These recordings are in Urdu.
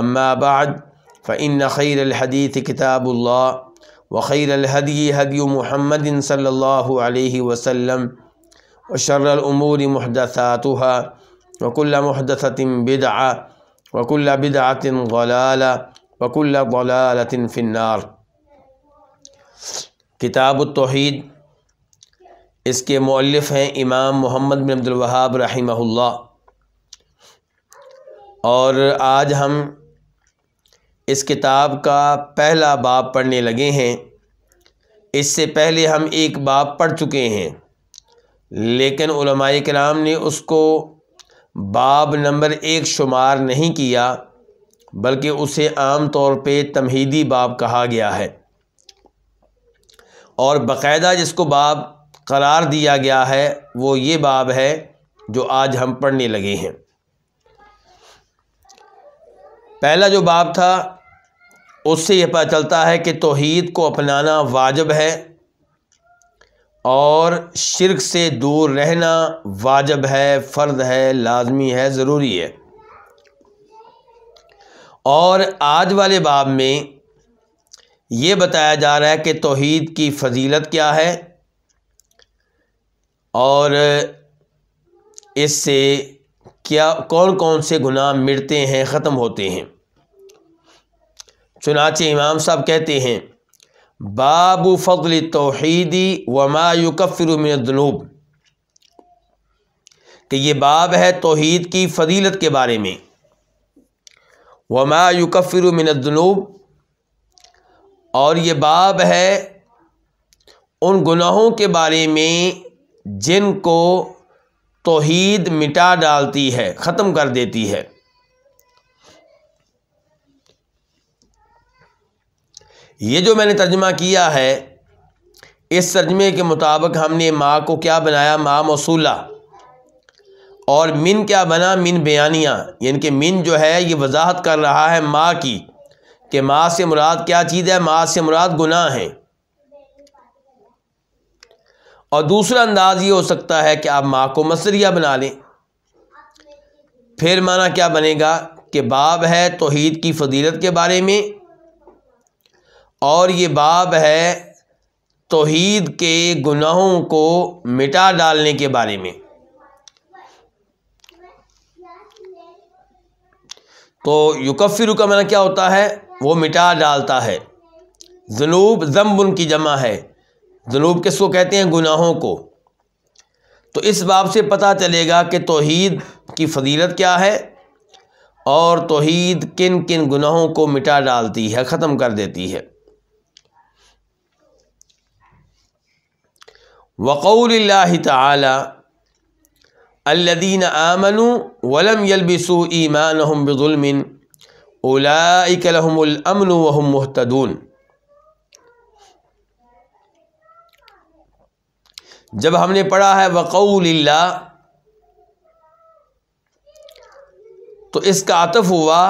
اما بعد فعین خير الحديث كتاب الله وخير الهدي هدي محمد صلى الله عليه وسلم وشر شر محدثاتها وكل وک اللہ وكل بدعٰ وک وكل بدعاطن في النار کتاب التوحید اس کے مؤلف ہیں امام محمد بن عبد الوہاب رحمہ اللہ اور آج ہم اس کتاب کا پہلا باب پڑھنے لگے ہیں اس سے پہلے ہم ایک باب پڑھ چکے ہیں لیکن علماء کرام نے اس کو باب نمبر ایک شمار نہیں کیا بلکہ اسے عام طور پہ تمہیدی باب کہا گیا ہے اور باقاعدہ جس کو باب قرار دیا گیا ہے وہ یہ باب ہے جو آج ہم پڑھنے لگے ہیں پہلا جو باب تھا اس سے یہ پتہ چلتا ہے کہ توحید کو اپنانا واجب ہے اور شرک سے دور رہنا واجب ہے فرد ہے لازمی ہے ضروری ہے اور آج والے باب میں یہ بتایا جا رہا ہے کہ توحید کی فضیلت کیا ہے اور اس سے کیا کون کون سے گناہ مرتے ہیں ختم ہوتے ہیں چنانچہ امام صاحب کہتے ہیں باب فضل و وما یکفر من الذنوب کہ یہ باب ہے توحید کی فضیلت کے بارے میں وما من الذنوب اور یہ باب ہے ان گناہوں کے بارے میں جن کو توحید مٹا ڈالتی ہے ختم کر دیتی ہے یہ جو میں نے ترجمہ کیا ہے اس ترجمے کے مطابق ہم نے ماں کو کیا بنایا ماں موصولہ اور من کیا بنا من بیانیہ یعنی کہ من جو ہے یہ وضاحت کر رہا ہے ماں کی کہ ماں سے مراد کیا چیز ہے ماں سے مراد گناہ ہیں اور دوسرا انداز یہ ہو سکتا ہے کہ آپ ماں کو مصریہ بنا لیں پھر معنی کیا بنے گا کہ باب ہے توحید کی فضیلت کے بارے میں اور یہ باب ہے توحید کے گناہوں کو مٹا ڈالنے کے بارے میں تو یوکف کا معنی کیا ہوتا ہے وہ مٹا ڈالتا ہے جنوب ضمب ان کی جمع ہے جنوب کس کو کہتے ہیں گناہوں کو تو اس باب سے پتہ چلے گا کہ توحید کی فضیلت کیا ہے اور توحید کن کن گناہوں کو مٹا ڈالتی ہے ختم کر دیتی ہے وقول اللہ تعالی الدین آمن ولم یلبسو ایمان بظلم اولئک لهم الامن وهم محتدون جب ہم نے پڑھا ہے وقول اللہ تو اس کا عطف ہوا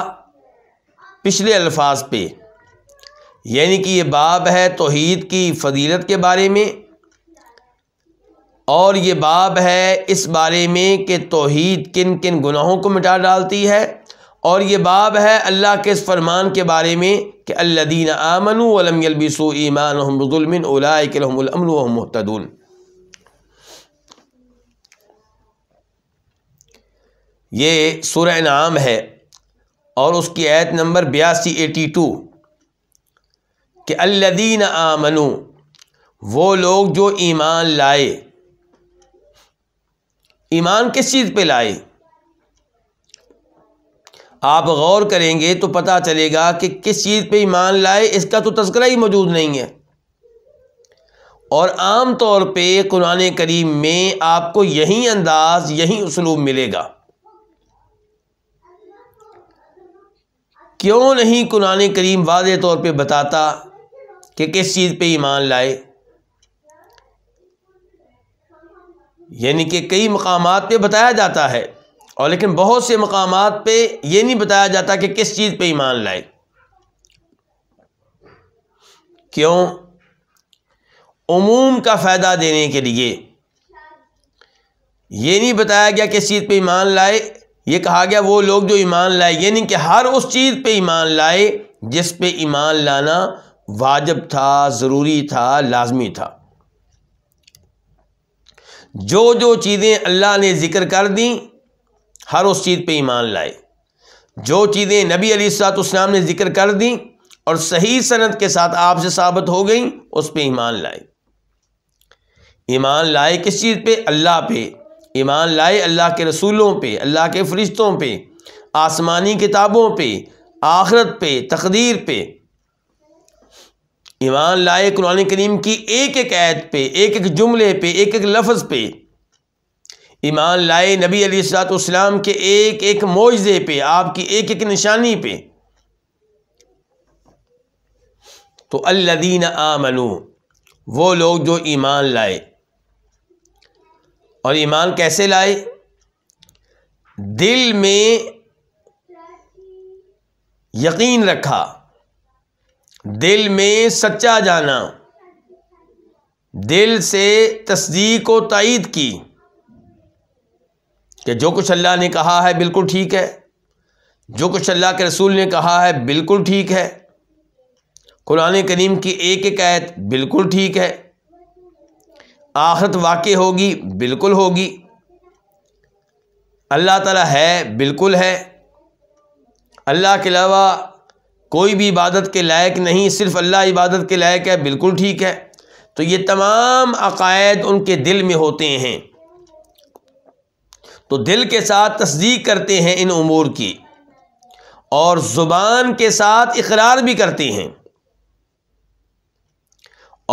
پچھلے الفاظ پہ یعنی کہ یہ باب ہے توحید کی فضیلت کے بارے میں اور یہ باب ہے اس بارے میں کہ توحید کن کن گناہوں کو مٹا ڈالتی ہے اور یہ باب ہے اللہ کے اس فرمان کے بارے میں کہ اللہ دین آمن علمس ایمان الحمد المن الامن المن یہ سورہ نام ہے اور اس کی عیت نمبر بیاسی ایٹی ٹو کہ اللہ دین آمن وہ لوگ جو ایمان لائے ایمان کس چیز پہ لائے آپ غور کریں گے تو پتہ چلے گا کہ کس چیز پہ ایمان لائے اس کا تو تذکرہ ہی موجود نہیں ہے اور عام طور پہ قرآن کریم میں آپ کو یہی انداز یہی اسلوب ملے گا کیوں نہیں قرآن کریم واضح طور پہ بتاتا کہ کس چیز پہ ایمان لائے یعنی کہ کئی مقامات پہ بتایا جاتا ہے اور لیکن بہت سے مقامات پہ یہ نہیں بتایا جاتا کہ کس چیز پہ ایمان لائے کیوں عموم کا فائدہ دینے کے لیے یہ نہیں بتایا گیا کس چیز پہ ایمان لائے یہ کہا گیا وہ لوگ جو ایمان لائے یعنی کہ ہر اس چیز پہ ایمان لائے جس پہ ایمان لانا واجب تھا ضروری تھا لازمی تھا جو جو چیزیں اللہ نے ذکر کر دیں ہر اس چیز پہ ایمان لائے جو چیزیں نبی علی سات اسلام نے ذکر کر دیں اور صحیح صنعت کے ساتھ آپ سے ثابت ہو گئیں اس پہ ایمان لائے ایمان لائے کس چیز پہ اللہ پہ ایمان لائے اللہ کے رسولوں پہ اللہ کے فرشتوں پہ آسمانی کتابوں پہ آخرت پہ تقدیر پہ ایمان لائے قرآن کریم کی ایک ایک عید پہ ایک ایک جملے پہ ایک ایک لفظ پہ ایمان لائے نبی علی السلاۃ اسلام کے ایک ایک معجزے پہ آپ کی ایک ایک نشانی پہ تو اللہ دین آ وہ لوگ جو ایمان لائے اور ایمان کیسے لائے دل میں یقین رکھا دل میں سچا جانا دل سے تصدیق و تائید کی کہ جو کچھ اللہ نے کہا ہے بالکل ٹھیک ہے جو کچھ اللہ کے رسول نے کہا ہے بالکل ٹھیک ہے قرآن کریم کی ایک ایک آیت بالکل ٹھیک ہے آخرت واقع ہوگی بالکل ہوگی اللہ تعالیٰ ہے بالکل ہے اللہ کے علاوہ کوئی بھی عبادت کے لائق نہیں صرف اللہ عبادت کے لائق ہے بالکل ٹھیک ہے تو یہ تمام عقائد ان کے دل میں ہوتے ہیں تو دل کے ساتھ تصدیق کرتے ہیں ان امور کی اور زبان کے ساتھ اقرار بھی کرتے ہیں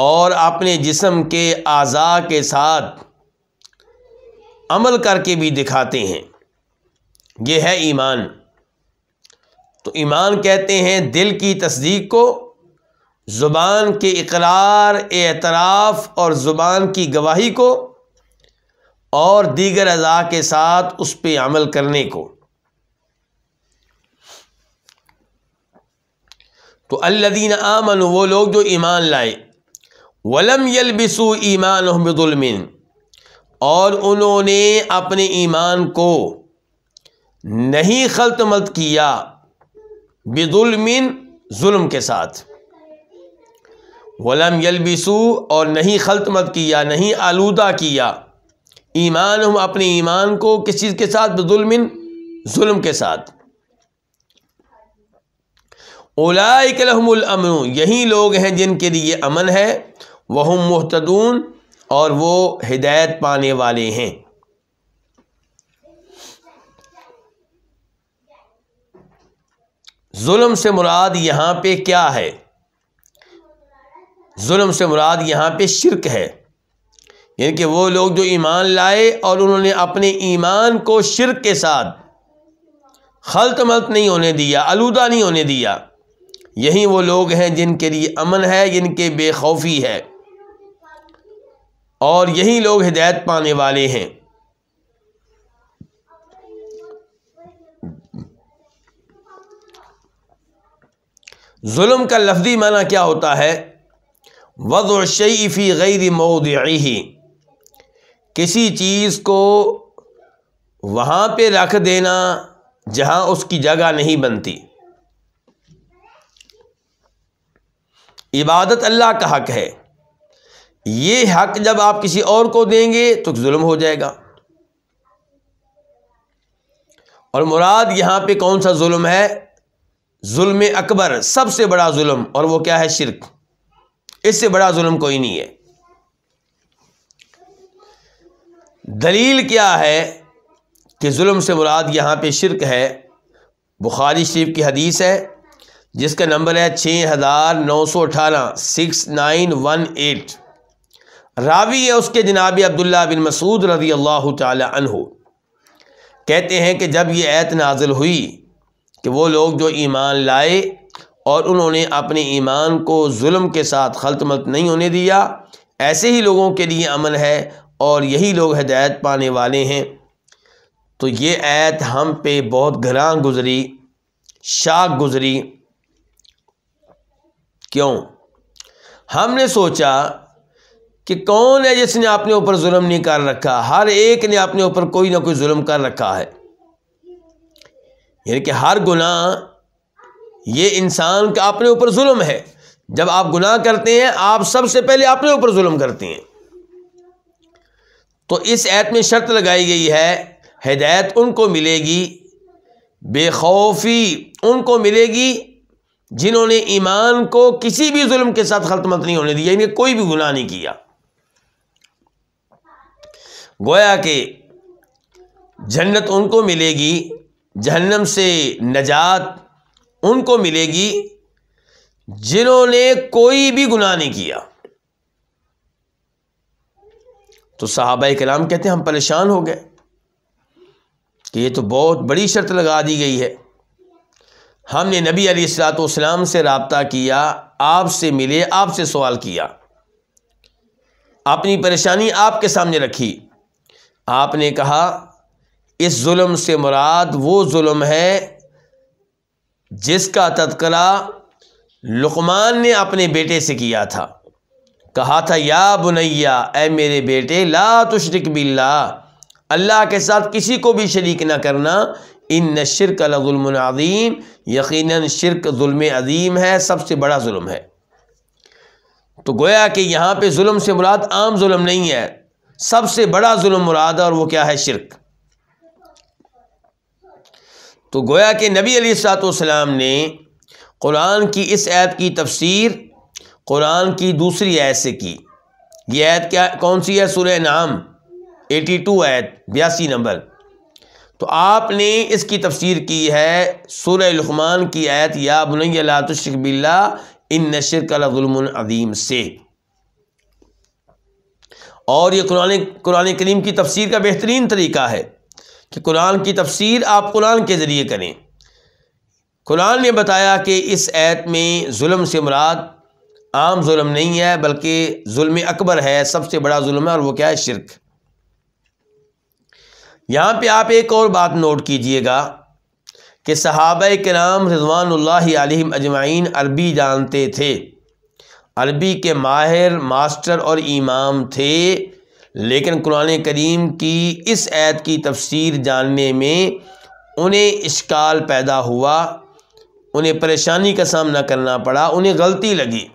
اور اپنے جسم کے اعضاء کے ساتھ عمل کر کے بھی دکھاتے ہیں یہ ہے ایمان تو ایمان کہتے ہیں دل کی تصدیق کو زبان کے اقرار اعتراف اور زبان کی گواہی کو اور دیگر اعضاء کے ساتھ اس پہ عمل کرنے کو تو الدین آمن وہ لوگ جو ایمان لائے ولم یل بسو ایمان المن اور انہوں نے اپنے ایمان کو نہیں خلط ملت کیا بز ظلم کے ساتھ ولم یل بسو اور نہیں خلط مت کیا نہیں آلودہ کیا ایمان ہم اپنے ایمان کو کس چیز کے ساتھ ظلم ظلم کے ساتھ الامن یہی لوگ ہیں جن کے لیے امن ہے وہ محتدون اور وہ ہدایت پانے والے ہیں ظلم سے مراد یہاں پہ کیا ہے ظلم سے مراد یہاں پہ شرک ہے یعنی کہ وہ لوگ جو ایمان لائے اور انہوں نے اپنے ایمان کو شرک کے ساتھ خلط ملط نہیں ہونے دیا آلودہ نہیں ہونے دیا یہی وہ لوگ ہیں جن کے لیے امن ہے جن کے بے خوفی ہے اور یہی لوگ ہدایت پانے والے ہیں ظلم کا لفظی معنی کیا ہوتا ہے وضو فی غیر مود کسی چیز کو وہاں پہ رکھ دینا جہاں اس کی جگہ نہیں بنتی عبادت اللہ کا حق ہے یہ حق جب آپ کسی اور کو دیں گے تو ظلم ہو جائے گا اور مراد یہاں پہ کون سا ظلم ہے ظلم اکبر سب سے بڑا ظلم اور وہ کیا ہے شرک اس سے بڑا ظلم کوئی نہیں ہے دلیل کیا ہے کہ ظلم سے مراد یہاں پہ شرک ہے بخاری شریف کی حدیث ہے جس کا نمبر ہے چھ ہزار نو سو اٹھارہ سکس نائن ون ایٹ راوی ہے اس کے جناب عبداللہ بن مسعود رضی اللہ تعالی عنہ کہتے ہیں کہ جب یہ ایت نازل ہوئی کہ وہ لوگ جو ایمان لائے اور انہوں نے اپنے ایمان کو ظلم کے ساتھ خلط ملت نہیں ہونے دیا ایسے ہی لوگوں کے لیے امن ہے اور یہی لوگ ہدایت پانے والے ہیں تو یہ ایت ہم پہ بہت گھران گزری شاک گزری کیوں ہم نے سوچا کہ کون ہے جس نے اپنے اوپر ظلم نہیں کر رکھا ہر ایک نے اپنے اوپر کوئی نہ کوئی ظلم کر رکھا ہے یعنی کہ ہر گناہ یہ انسان کا اپنے اوپر ظلم ہے جب آپ گناہ کرتے ہیں آپ سب سے پہلے اپنے اوپر ظلم کرتے ہیں تو اس ایت میں شرط لگائی گئی ہے ہدایت ان کو ملے گی بے خوفی ان کو ملے گی جنہوں نے ایمان کو کسی بھی ظلم کے ساتھ ختم نہیں ہونے دیا انہیں یعنی کوئی بھی گناہ نہیں کیا گویا کہ جنت ان کو ملے گی جہنم سے نجات ان کو ملے گی جنہوں نے کوئی بھی گناہ نہیں کیا تو صحابہ کلام کہتے ہیں ہم پریشان ہو گئے کہ یہ تو بہت بڑی شرط لگا دی گئی ہے ہم نے نبی علی السلاۃ والسلام سے رابطہ کیا آپ سے ملے آپ سے سوال کیا اپنی پریشانی آپ کے سامنے رکھی آپ نے کہا اس ظلم سے مراد وہ ظلم ہے جس کا تذکرہ لقمان نے اپنے بیٹے سے کیا تھا کہا تھا یا بنیا اے میرے بیٹے لا تشرک باللہ اللہ کے ساتھ کسی کو بھی شریک نہ کرنا ان شرک اللہ ظلم عظیم یقیناً شرک ظلم عظیم ہے سب سے بڑا ظلم ہے تو گویا کہ یہاں پہ ظلم سے مراد عام ظلم نہیں ہے سب سے بڑا ظلم مراد اور وہ کیا ہے شرک تو گویا کہ نبی علی سات والسلام نے قرآن کی اس عید کی تفسیر قرآن کی دوسری عید سے کی یہ ایت کیا کون سی ہے سورہ نام ایٹی ٹو ایت بیاسی نمبر تو آپ نے اس کی تفسیر کی ہے سورہ لقمان کی آیت یا بنعی اللہ الشق اللہ ان نشر کا ظلم العدیم سے اور یہ قرآن قرآن کریم کی تفسیر کا بہترین طریقہ ہے کہ قرآن کی تفسیر آپ قرآن کے ذریعے کریں قرآن نے بتایا کہ اس ایت میں ظلم سے مراد عام ظلم نہیں ہے بلکہ ظلم اکبر ہے سب سے بڑا ظلم ہے اور وہ کیا ہے شرک یہاں پہ آپ ایک اور بات نوٹ کیجئے گا کہ صحابہ کے نام رضوان اللہ علیہ اجمعین عربی جانتے تھے عربی کے ماہر ماسٹر اور امام تھے لیکن قرآن کریم کی اس عید کی تفسیر جاننے میں انہیں اشکال پیدا ہوا انہیں پریشانی کا سامنا کرنا پڑا انہیں غلطی لگی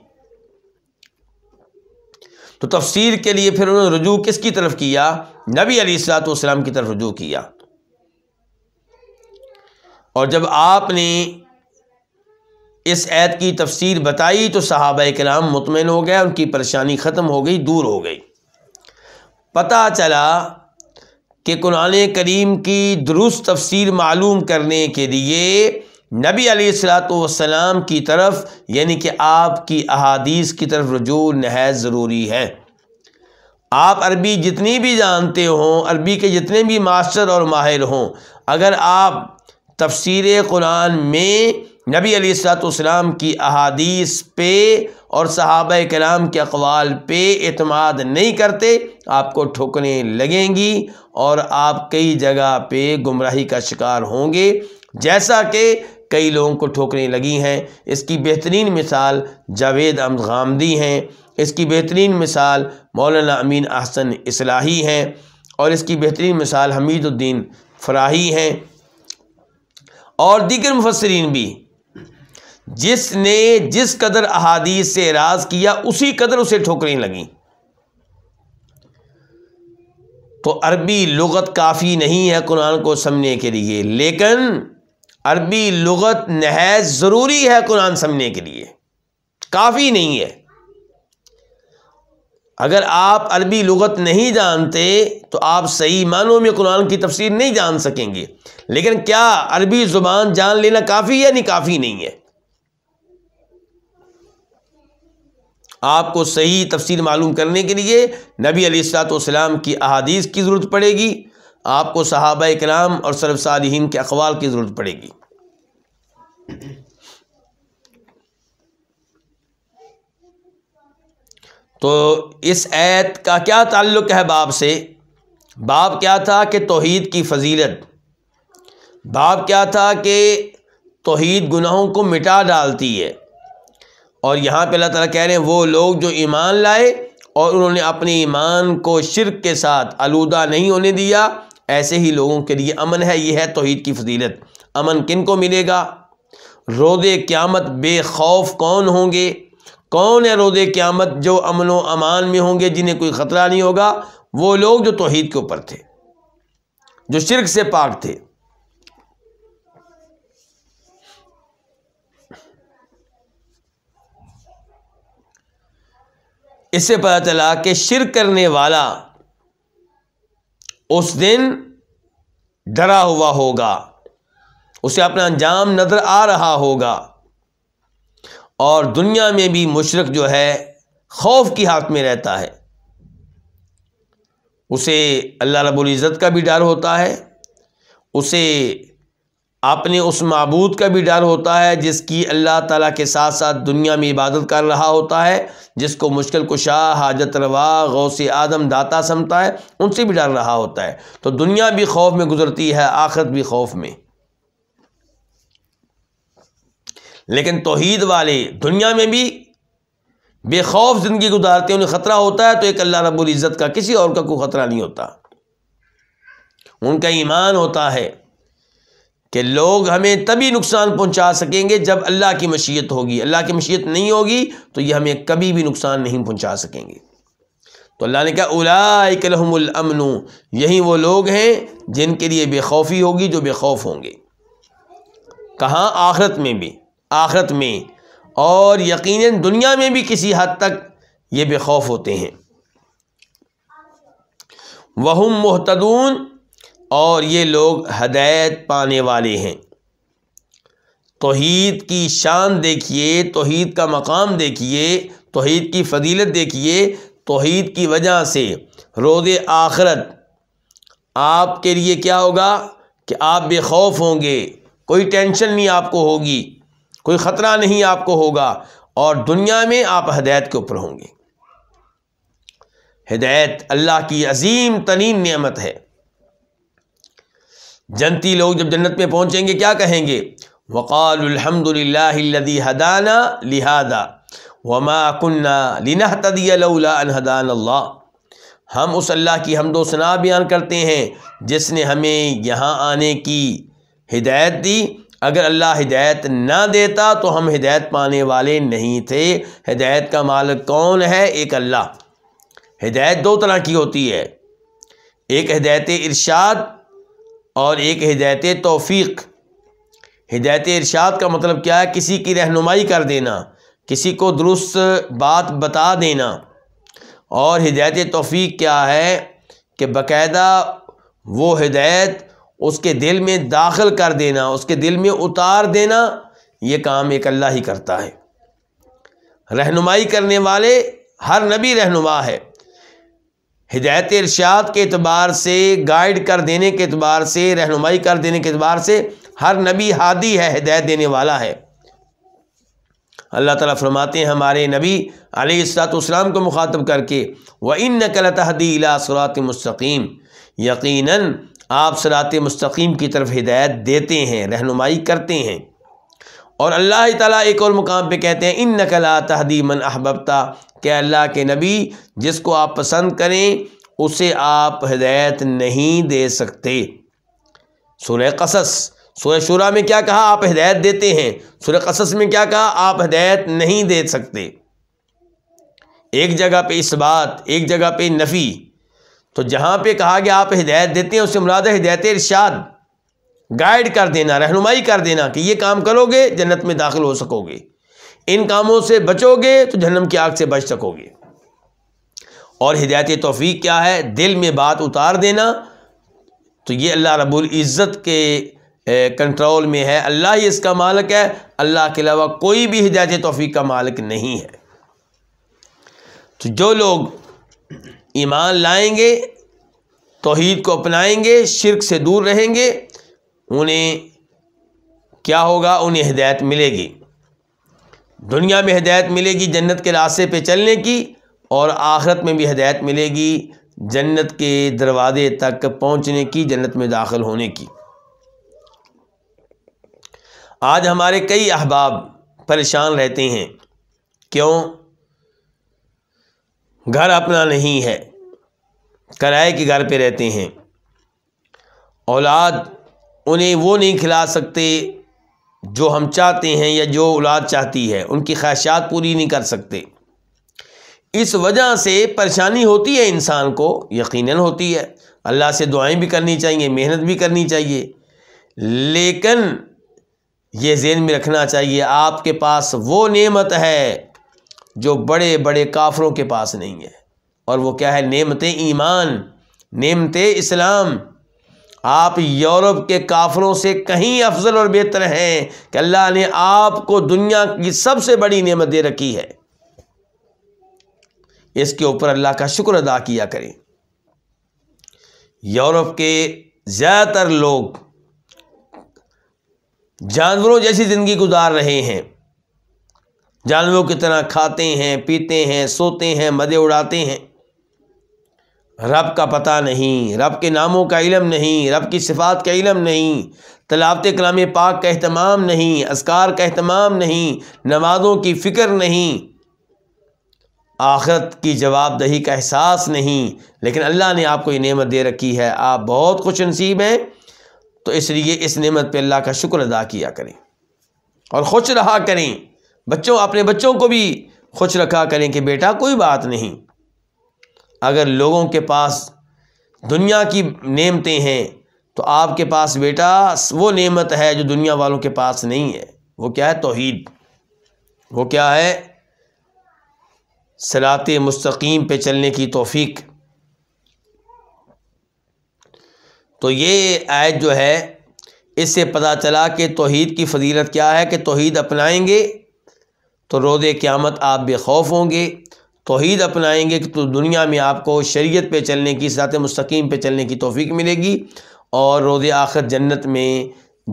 تو تفسیر کے لیے پھر انہوں نے رجوع کس کی طرف کیا نبی علی السلاط والسلام کی طرف رجوع کیا اور جب آپ نے اس عید کی تفسیر بتائی تو صحابہ کرام مطمئن ہو گئے ان کی پریشانی ختم ہو گئی دور ہو گئی پتا چلا کہ قرآن کریم کی درست تفسیر معلوم کرنے کے لیے نبی علیہ السلاۃ والسلام کی طرف یعنی کہ آپ کی احادیث کی طرف رجوع نہایت ضروری ہے آپ عربی جتنی بھی جانتے ہوں عربی کے جتنے بھی ماسٹر اور ماہر ہوں اگر آپ تفسیر قرآن میں نبی علیہ السلاۃ والسلام کی احادیث پہ اور صحابہ کلام کے اقوال پہ اعتماد نہیں کرتے آپ کو ٹھوکنے لگیں گی اور آپ کئی جگہ پہ گمراہی کا شکار ہوں گے جیسا کہ کئی لوگوں کو ٹھوکنے لگی ہیں اس کی بہترین مثال جاوید ام غامدی ہیں اس کی بہترین مثال مولانا امین احسن اصلاحی ہیں اور اس کی بہترین مثال حمید الدین فراہی ہیں اور دیگر مفسرین بھی جس نے جس قدر احادیث سے راز کیا اسی قدر اسے ٹھوکریں لگیں تو عربی لغت کافی نہیں ہے قرآن کو سمنے کے لیے لیکن عربی لغت نہایت ضروری ہے قرآن سمنے کے لیے کافی نہیں ہے اگر آپ عربی لغت نہیں جانتے تو آپ صحیح معنوں میں قرآن کی تفسیر نہیں جان سکیں گے لیکن کیا عربی زبان جان لینا کافی ہے نہیں کافی نہیں ہے آپ کو صحیح تفصیل معلوم کرنے کے لیے نبی علیہ السلاۃ والسلام کی احادیث کی ضرورت پڑے گی آپ کو صحابہ اکرام اور صرف صالحین کے اقوال کی ضرورت پڑے گی تو اس عید کا کیا تعلق ہے باب سے باب کیا تھا کہ توحید کی فضیلت باب کیا تھا کہ توحید گناہوں کو مٹا ڈالتی ہے اور یہاں پہ اللہ تعالیٰ کہہ رہے ہیں وہ لوگ جو ایمان لائے اور انہوں نے اپنے ایمان کو شرک کے ساتھ آلودہ نہیں ہونے دیا ایسے ہی لوگوں کے لیے امن ہے یہ ہے توحید کی فضیلت امن کن کو ملے گا رود قیامت بے خوف کون ہوں گے کون ہے رود قیامت جو امن و امان میں ہوں گے جنہیں کوئی خطرہ نہیں ہوگا وہ لوگ جو توحید کے اوپر تھے جو شرک سے پاک تھے اس سے پتہ چلا کہ شرک کرنے والا اس دن ڈرا ہوا ہوگا اسے اپنا انجام نظر آ رہا ہوگا اور دنیا میں بھی مشرق جو ہے خوف کی ہاتھ میں رہتا ہے اسے اللہ رب العزت کا بھی ڈر ہوتا ہے اسے اپنے اس معبود کا بھی ڈر ہوتا ہے جس کی اللہ تعالیٰ کے ساتھ ساتھ دنیا میں عبادت کر رہا ہوتا ہے جس کو مشکل کشاہ حاجت روا غوث آدم داتا سمتا ہے ان سے بھی ڈر رہا ہوتا ہے تو دنیا بھی خوف میں گزرتی ہے آخرت بھی خوف میں لیکن توحید والے دنیا میں بھی بے خوف زندگی گزارتے ہیں انہیں خطرہ ہوتا ہے تو ایک اللہ رب العزت کا کسی اور کا کوئی خطرہ نہیں ہوتا ان کا ایمان ہوتا ہے کہ لوگ ہمیں تبھی نقصان پہنچا سکیں گے جب اللہ کی مشیت ہوگی اللہ کی مشیت نہیں ہوگی تو یہ ہمیں کبھی بھی نقصان نہیں پہنچا سکیں گے تو اللہ نے کہا الامن یہی وہ لوگ ہیں جن کے لیے بے خوفی ہوگی جو بے خوف ہوں گے کہاں آخرت میں بھی آخرت میں اور یقیناً دنیا میں بھی کسی حد تک یہ بے خوف ہوتے ہیں وہ محتدون اور یہ لوگ ہدایت پانے والے ہیں توحید کی شان دیکھیے توحید کا مقام دیکھیے توحید کی فضیلت دیکھیے توحید کی وجہ سے روز آخرت آپ کے لیے کیا ہوگا کہ آپ بے خوف ہوں گے کوئی ٹینشن نہیں آپ کو ہوگی کوئی خطرہ نہیں آپ کو ہوگا اور دنیا میں آپ ہدایت کے اوپر ہوں گے ہدایت اللہ کی عظیم ترین نعمت ہے جنتی لوگ جب جنت میں پہنچیں گے کیا کہیں گے وقال الحمد للہ الدی حدانہ لہٰذا وما کنہ لنح تدی اللہ ہم اس اللہ کی حمد و ثناء بیان کرتے ہیں جس نے ہمیں یہاں آنے کی ہدایت دی اگر اللہ ہدایت نہ دیتا تو ہم ہدایت پانے والے نہیں تھے ہدایت کا مالک کون ہے ایک اللہ ہدایت دو طرح کی ہوتی ہے ایک ہدایت ارشاد اور ایک ہدایت توفیق ہدایت ارشاد کا مطلب کیا ہے کسی کی رہنمائی کر دینا کسی کو درست بات بتا دینا اور ہدایت توفیق کیا ہے کہ باقاعدہ وہ ہدایت اس کے دل میں داخل کر دینا اس کے دل میں اتار دینا یہ کام ایک اللہ ہی کرتا ہے رہنمائی کرنے والے ہر نبی رہنما ہے ہدایت ارشاد کے اعتبار سے گائیڈ کر دینے کے اعتبار سے رہنمائی کر دینے کے اعتبار سے ہر نبی ہادی ہے ہدایت دینے والا ہے اللہ تعالیٰ فرماتے ہیں ہمارے نبی علیہ السلاۃ والسلام کو مخاطب کر کے و ان نقل تحدی سرات مستقیم یقیناً آپ سرات مستقیم کی طرف ہدایت دیتے ہیں رہنمائی کرتے ہیں اور اللہ تعالیٰ ایک اور مقام پہ کہتے ہیں ان نقلا تحدی من احببتا کہ اللہ کے نبی جس کو آپ پسند کریں اسے آپ ہدایت نہیں دے سکتے سورہ قصص سورہ شورا میں کیا کہا آپ ہدایت دیتے ہیں سورہ قصص میں کیا کہا آپ ہدایت نہیں دے سکتے ایک جگہ پہ اس بات ایک جگہ پہ نفی تو جہاں پہ کہا گیا آپ ہدایت دیتے ہیں اسے مراد ہدایت ارشاد گائیڈ کر دینا رہنمائی کر دینا کہ یہ کام کرو گے جنت میں داخل ہو سکو گے ان کاموں سے بچو گے تو جنم کی آگ سے بچ سکو گے اور ہدایت توفیق کیا ہے دل میں بات اتار دینا تو یہ اللہ رب العزت کے کنٹرول میں ہے اللہ ہی اس کا مالک ہے اللہ کے علاوہ کوئی بھی ہدایت توفیق کا مالک نہیں ہے تو جو لوگ ایمان لائیں گے توحید کو اپنائیں گے شرک سے دور رہیں گے انہیں کیا ہوگا انہیں ہدایت ملے گی دنیا میں ہدایت ملے گی جنت کے راستے پہ چلنے کی اور آخرت میں بھی ہدایت ملے گی جنت کے دروازے تک پہنچنے کی جنت میں داخل ہونے کی آج ہمارے کئی احباب پریشان رہتے ہیں کیوں گھر اپنا نہیں ہے کرائے کے گھر پہ رہتے ہیں اولاد انہیں وہ نہیں کھلا سکتے جو ہم چاہتے ہیں یا جو اولاد چاہتی ہے ان کی خواہشات پوری نہیں کر سکتے اس وجہ سے پریشانی ہوتی ہے انسان کو یقیناً ہوتی ہے اللہ سے دعائیں بھی کرنی چاہیے محنت بھی کرنی چاہیے لیکن یہ ذہن میں رکھنا چاہیے آپ کے پاس وہ نعمت ہے جو بڑے بڑے کافروں کے پاس نہیں ہے اور وہ کیا ہے نعمت ایمان نعمت اسلام آپ یورپ کے کافروں سے کہیں افضل اور بہتر ہیں کہ اللہ نے آپ کو دنیا کی سب سے بڑی نعمت دے رکھی ہے اس کے اوپر اللہ کا شکر ادا کیا کریں یورپ کے زیادہ تر لوگ جانوروں جیسی زندگی گزار رہے ہیں جانوروں کی طرح کھاتے ہیں پیتے ہیں سوتے ہیں مدے اڑاتے ہیں رب کا پتہ نہیں رب کے ناموں کا علم نہیں رب کی صفات کا علم نہیں تلاوت کلام پاک کا اہتمام نہیں اسکار کا اہتمام نہیں نمازوں کی فکر نہیں آخرت کی جواب دہی کا احساس نہیں لیکن اللہ نے آپ کو یہ نعمت دے رکھی ہے آپ بہت خوش نصیب ہیں تو اس لیے اس نعمت پہ اللہ کا شکر ادا کیا کریں اور خوش رہا کریں بچوں اپنے بچوں کو بھی خوش رکھا کریں کہ بیٹا کوئی بات نہیں اگر لوگوں کے پاس دنیا کی نعمتیں ہیں تو آپ کے پاس بیٹا وہ نعمت ہے جو دنیا والوں کے پاس نہیں ہے وہ کیا ہے توحید وہ کیا ہے سلاط مستقیم پہ چلنے کی توفیق تو یہ آیت جو ہے اس سے پتہ چلا کہ توحید کی فضیلت کیا ہے کہ توحید اپنائیں گے تو روز قیامت آپ بے خوف ہوں گے توحید اپنائیں گے تو دنیا میں آپ کو شریعت پہ چلنے کی ذاتِ مستقیم پہ چلنے کی توفیق ملے گی اور روز آخر جنت میں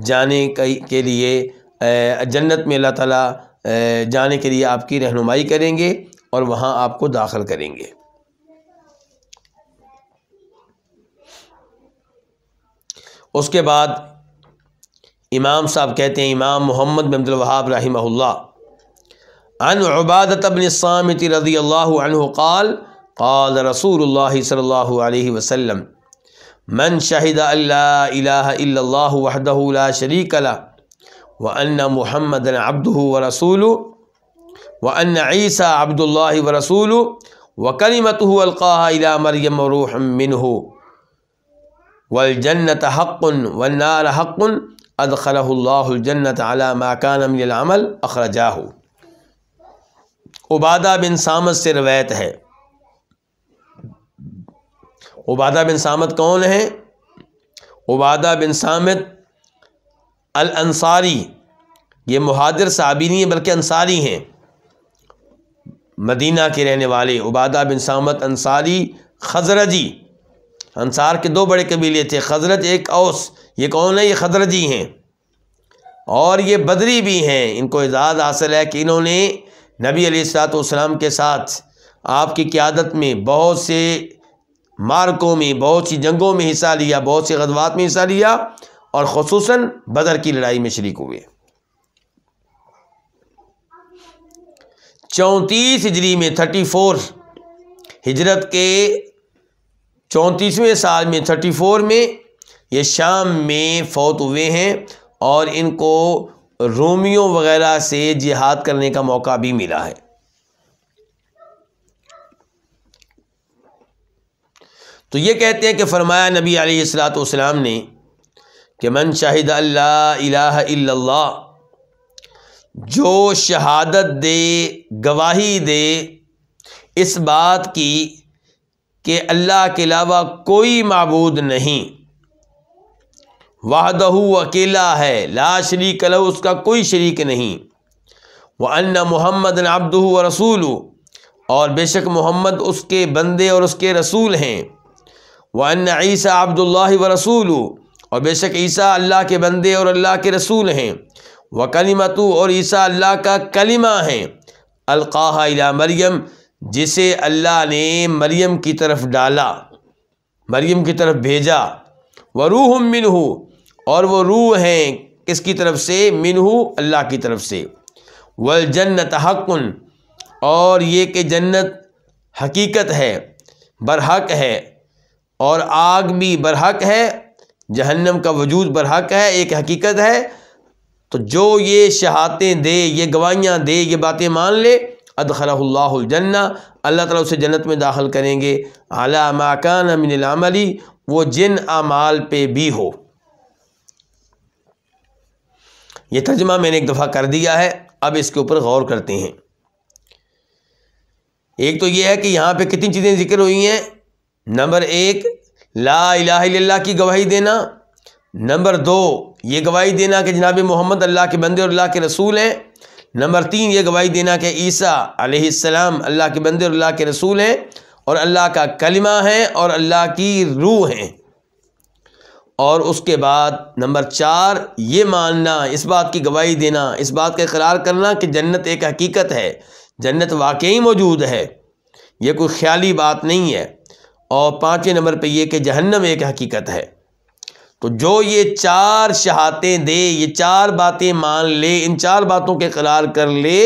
جانے کے لیے جنت میں اللہ تعالیٰ جانے کے لیے آپ کی رہنمائی کریں گے اور وہاں آپ کو داخل کریں گے اس کے بعد امام صاحب کہتے ہیں امام محمد عبد الوہاب رحمہ اللہ عن عبادة بن الصامت رضي الله عنه قال قال رسول الله صلى الله عليه وسلم من شهد أن لا إله إلا الله وحده لا شريك له وأن محمدا عبده ورسوله وأن عيسى عبد الله ورسوله وكلمته ألقاها إلى مريم روح منه والجنة حق والنار حق أدخله الله الجنة على ما كان من العمل أخرجاه عبادہ بن سامت سے روایت ہے عبادہ بن سامت کون ہے عبادہ بن سامت الانصاری یہ مہادر صحابی نہیں ہے بلکہ انصاری ہیں مدینہ کے رہنے والے عبادہ بن سامد انصاری خزرجی انصار کے دو بڑے قبیلے تھے خزرج ایک اوس یہ کون ہے یہ خزرجی ہیں اور یہ بدری بھی ہیں ان کو اعزاز حاصل ہے کہ انہوں نے نبی علیہ السلاۃ والسلام کے ساتھ آپ کی قیادت میں بہت سے مارکوں میں بہت سی جنگوں میں حصہ لیا بہت سے غدوات میں حصہ لیا اور خصوصاً بدر کی لڑائی میں شریک ہوئے چونتیس ہجری میں تھرٹی فور ہجرت کے چونتیسویں سال میں تھرٹی فور میں یہ شام میں فوت ہوئے ہیں اور ان کو رومیوں وغیرہ سے جہاد کرنے کا موقع بھی ملا ہے تو یہ کہتے ہیں کہ فرمایا نبی علیہ السلاۃ والسلام نے کہ من شاہد اللہ الہ الا اللہ جو شہادت دے گواہی دے اس بات کی کہ اللہ کے علاوہ کوئی معبود نہیں وحدہ اکیلا ہے لا شریک لہو اس کا کوئی شریک نہیں وہ ان محمد عبد ہو و اور بے شک محمد اس کے بندے اور اس کے رسول ہیں وہ ان عیسیٰ عبد اللہ و رسول اور بے شک عیسیٰ اللہ کے بندے اور اللہ کے رسول ہیں وہ کلیمتو اور عیسیٰ اللہ کا کلمہ ہیں القاہ اللہ مریم جسے اللہ نے مریم کی طرف ڈالا مریم کی طرف بھیجا وروح روح من اور وہ روح ہیں کس کی طرف سے منہو اللہ کی طرف سے والجنت حقن اور یہ کہ جنت حقیقت ہے برحق ہے اور آگ بھی برحق ہے جہنم کا وجود برحق ہے ایک حقیقت ہے تو جو یہ شہادتیں دے یہ گواہیاں دے یہ باتیں مان لے ادخل اللہ الجنہ اللہ تعالیٰ اسے جنت میں داخل کریں گے اعلیٰ ماکان من العملی وہ جن اعمال پہ بھی ہو یہ ترجمہ میں نے ایک دفعہ کر دیا ہے اب اس کے اوپر غور کرتے ہیں ایک تو یہ ہے کہ یہاں پہ کتنی چیزیں ذکر ہوئی ہیں نمبر ایک لا الہ الا اللہ کی گواہی دینا نمبر دو یہ گواہی دینا کہ جناب محمد اللہ کے بندے اور اللہ کے رسول ہیں نمبر تین یہ گواہی دینا کہ عیسیٰ علیہ السلام اللہ کے بندے اور اللہ کے رسول ہیں اور اللہ کا کلمہ ہیں اور اللہ کی روح ہیں اور اس کے بعد نمبر چار یہ ماننا اس بات کی گواہی دینا اس بات کا اقرار کرنا کہ جنت ایک حقیقت ہے جنت واقعی موجود ہے یہ کوئی خیالی بات نہیں ہے اور پانچویں نمبر پہ یہ کہ جہنم ایک حقیقت ہے تو جو یہ چار شہادتیں دے یہ چار باتیں مان لے ان چار باتوں کے قرار کر لے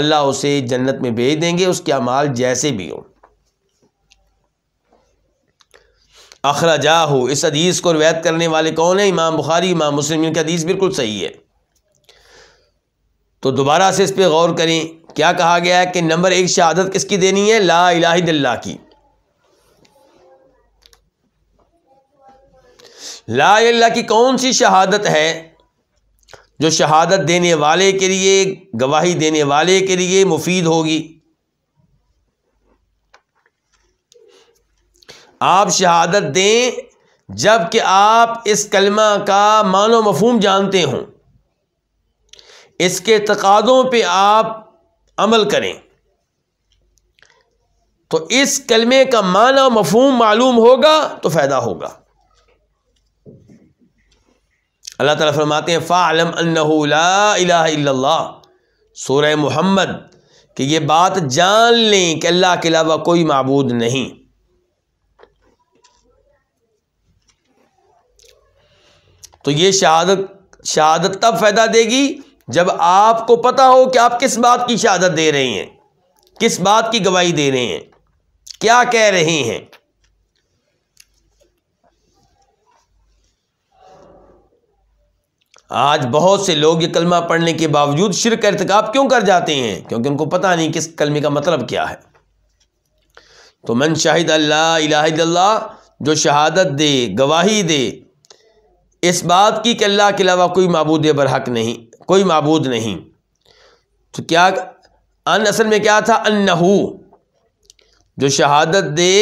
اللہ اسے جنت میں بھیج دیں گے اس کے اعمال جیسے بھی ہوں اخرا ہو اس حدیث کو روایت کرنے والے کون ہیں امام بخاری امام مسلم کی حدیث بالکل صحیح ہے تو دوبارہ سے اس پہ غور کریں کیا کہا گیا ہے کہ نمبر ایک شہادت کس کی دینی ہے لا الا اللہ کی لا اللہ کی کون سی شہادت ہے جو شہادت دینے والے کے لیے گواہی دینے والے کے لیے مفید ہوگی آپ شہادت دیں جب کہ آپ اس کلمہ کا معنی و مفہوم جانتے ہوں اس کے تقاضوں پہ آپ عمل کریں تو اس کلمے کا معنی و مفہوم معلوم ہوگا تو فائدہ ہوگا اللہ تعالیٰ فرماتے ہیں فعلم انہ لا الہ الا اللہ سورہ محمد کہ یہ بات جان لیں کہ اللہ کے علاوہ کوئی معبود نہیں تو یہ شہادت شہادت تب فائدہ دے گی جب آپ کو پتا ہو کہ آپ کس بات کی شہادت دے رہے ہیں کس بات کی گواہی دے رہے ہیں کیا کہہ رہے ہیں آج بہت سے لوگ یہ کلمہ پڑھنے کے باوجود شرک ارتکاب کیوں کر جاتے ہیں کیونکہ ان کو پتا نہیں کس کلمے کا مطلب کیا ہے تو من شاہد اللہ الہد اللہ جو شہادت دے گواہی دے اس بات کی کہ اللہ کے علاوہ کوئی معبود برحق نہیں کوئی معبود نہیں تو کیا ان اصل میں کیا تھا ان نہو جو شہادت دے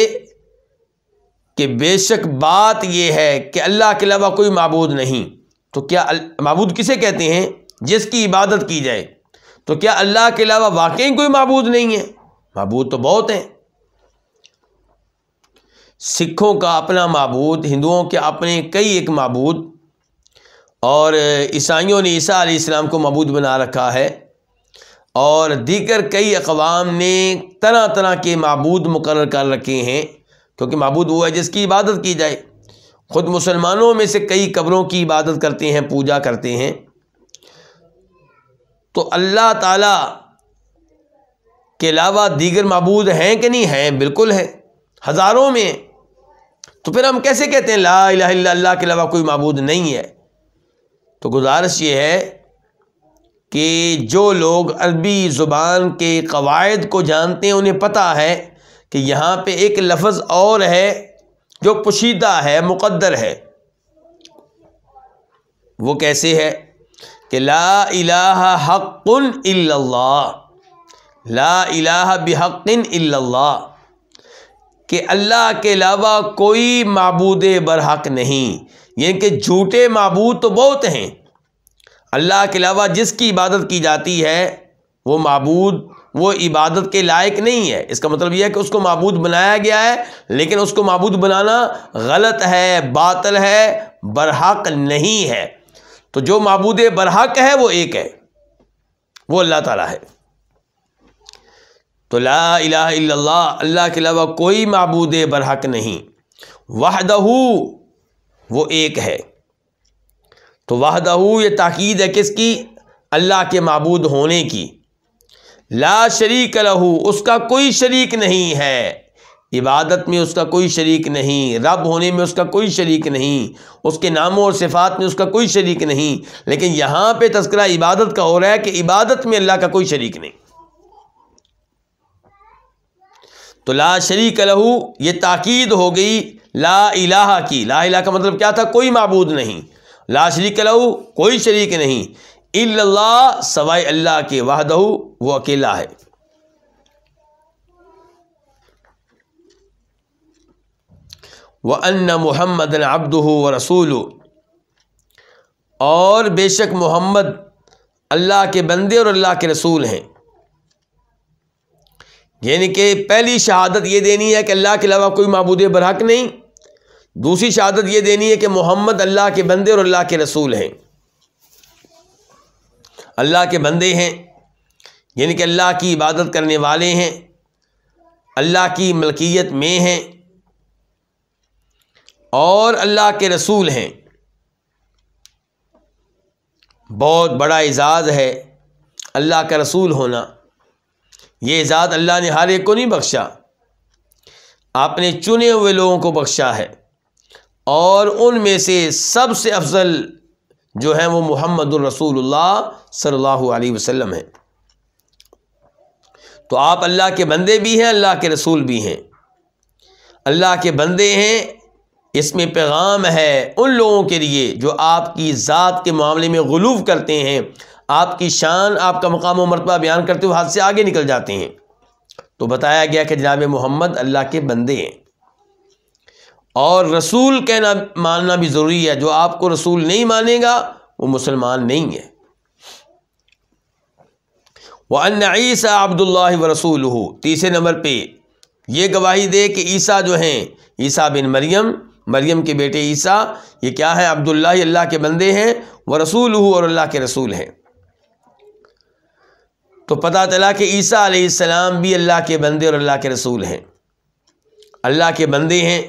کہ بے شک بات یہ ہے کہ اللہ کے علاوہ کوئی معبود نہیں تو کیا معبود کسے کہتے ہیں جس کی عبادت کی جائے تو کیا اللہ کے علاوہ واقعی کوئی معبود نہیں ہے معبود تو بہت ہیں سکھوں کا اپنا معبود ہندوؤں کے اپنے کئی ایک معبود اور عیسائیوں نے عیسیٰ علیہ السلام کو معبود بنا رکھا ہے اور دیگر کئی اقوام نے طرح طرح کے معبود مقرر کر رکھے ہیں کیونکہ معبود وہ ہے جس کی عبادت کی جائے خود مسلمانوں میں سے کئی قبروں کی عبادت کرتے ہیں پوجا کرتے ہیں تو اللہ تعالیٰ کے علاوہ دیگر معبود ہیں کہ نہیں ہیں بالکل ہیں ہزاروں میں تو پھر ہم کیسے کہتے ہیں لا الہ الا اللہ کے علاوہ کوئی معبود نہیں ہے تو گزارش یہ ہے کہ جو لوگ عربی زبان کے قواعد کو جانتے ہیں انہیں پتہ ہے کہ یہاں پہ ایک لفظ اور ہے جو پشیدہ ہے مقدر ہے وہ کیسے ہے کہ لا الہ حق الا اللہ لا الہ بحق الا اللہ کہ اللہ کے علاوہ کوئی معبود برحق نہیں یعنی کہ جھوٹے معبود تو بہت ہیں اللہ کے علاوہ جس کی عبادت کی جاتی ہے وہ معبود وہ عبادت کے لائق نہیں ہے اس کا مطلب یہ ہے کہ اس کو معبود بنایا گیا ہے لیکن اس کو معبود بنانا غلط ہے باطل ہے برحق نہیں ہے تو جو معبود برحق ہے وہ ایک ہے وہ اللہ تعالیٰ ہے تو لا الہ الا اللہ اللہ کے علاوہ کوئی معبود برحق نہیں وحدہ وہ ایک ہے تو وحدہ یہ تاکید ہے کس کی اللہ کے معبود ہونے کی لا شریک لہو اس کا کوئی شریک نہیں ہے عبادت میں اس کا کوئی شریک نہیں رب ہونے میں اس کا کوئی شریک نہیں اس کے ناموں اور صفات میں اس کا کوئی شریک نہیں لیکن یہاں پہ تذکرہ عبادت کا ہو رہا ہے کہ عبادت میں اللہ کا کوئی شریک نہیں تو لا شریک لہو یہ تاکید ہو گئی لا الہ کی لا الہ کا مطلب کیا تھا کوئی معبود نہیں لا شریک لہو کوئی شریک نہیں اللہ سوائے اللہ کے وہ اکیلا ہے وہ ان محمد ابد ہو رسول اور بے شک محمد اللہ کے بندے اور اللہ کے رسول ہیں یعنی کہ پہلی شہادت یہ دینی ہے کہ اللہ کے علاوہ کوئی معبود برحق نہیں دوسری شہادت یہ دینی ہے کہ محمد اللہ کے بندے اور اللہ کے رسول ہیں اللہ کے بندے ہیں یعنی کہ اللہ کی عبادت کرنے والے ہیں اللہ کی ملکیت میں ہیں اور اللہ کے رسول ہیں بہت بڑا اعزاز ہے اللہ کا رسول ہونا یہ ذات اللہ نے ہر ایک کو نہیں بخشا آپ نے چنے ہوئے لوگوں کو بخشا ہے اور ان میں سے سب سے افضل جو ہیں وہ محمد الرسول اللہ صلی اللہ علیہ وسلم ہیں تو آپ اللہ کے بندے بھی ہیں اللہ کے رسول بھی ہیں اللہ کے بندے ہیں اس میں پیغام ہے ان لوگوں کے لیے جو آپ کی ذات کے معاملے میں غلوف کرتے ہیں آپ کی شان آپ کا مقام و مرتبہ بیان کرتے ہوئے ہاتھ سے آگے نکل جاتے ہیں تو بتایا گیا کہ جناب محمد اللہ کے بندے ہیں اور رسول کہنا ماننا بھی ضروری ہے جو آپ کو رسول نہیں مانے گا وہ مسلمان نہیں ہے وہ عیسیٰ عبد اللہ و رسول ہو تیسرے نمبر پہ یہ گواہی دے کہ عیسیٰ جو ہیں عیسیٰ بن مریم مریم کے بیٹے عیسیٰ یہ کیا ہے عبداللہ اللہ کے بندے ہیں وہ رسول ہو اور اللہ کے رسول ہیں تو پتہ چلا کہ عیسیٰ علیہ السلام بھی اللہ کے بندے اور اللہ کے رسول ہیں اللہ کے بندے ہیں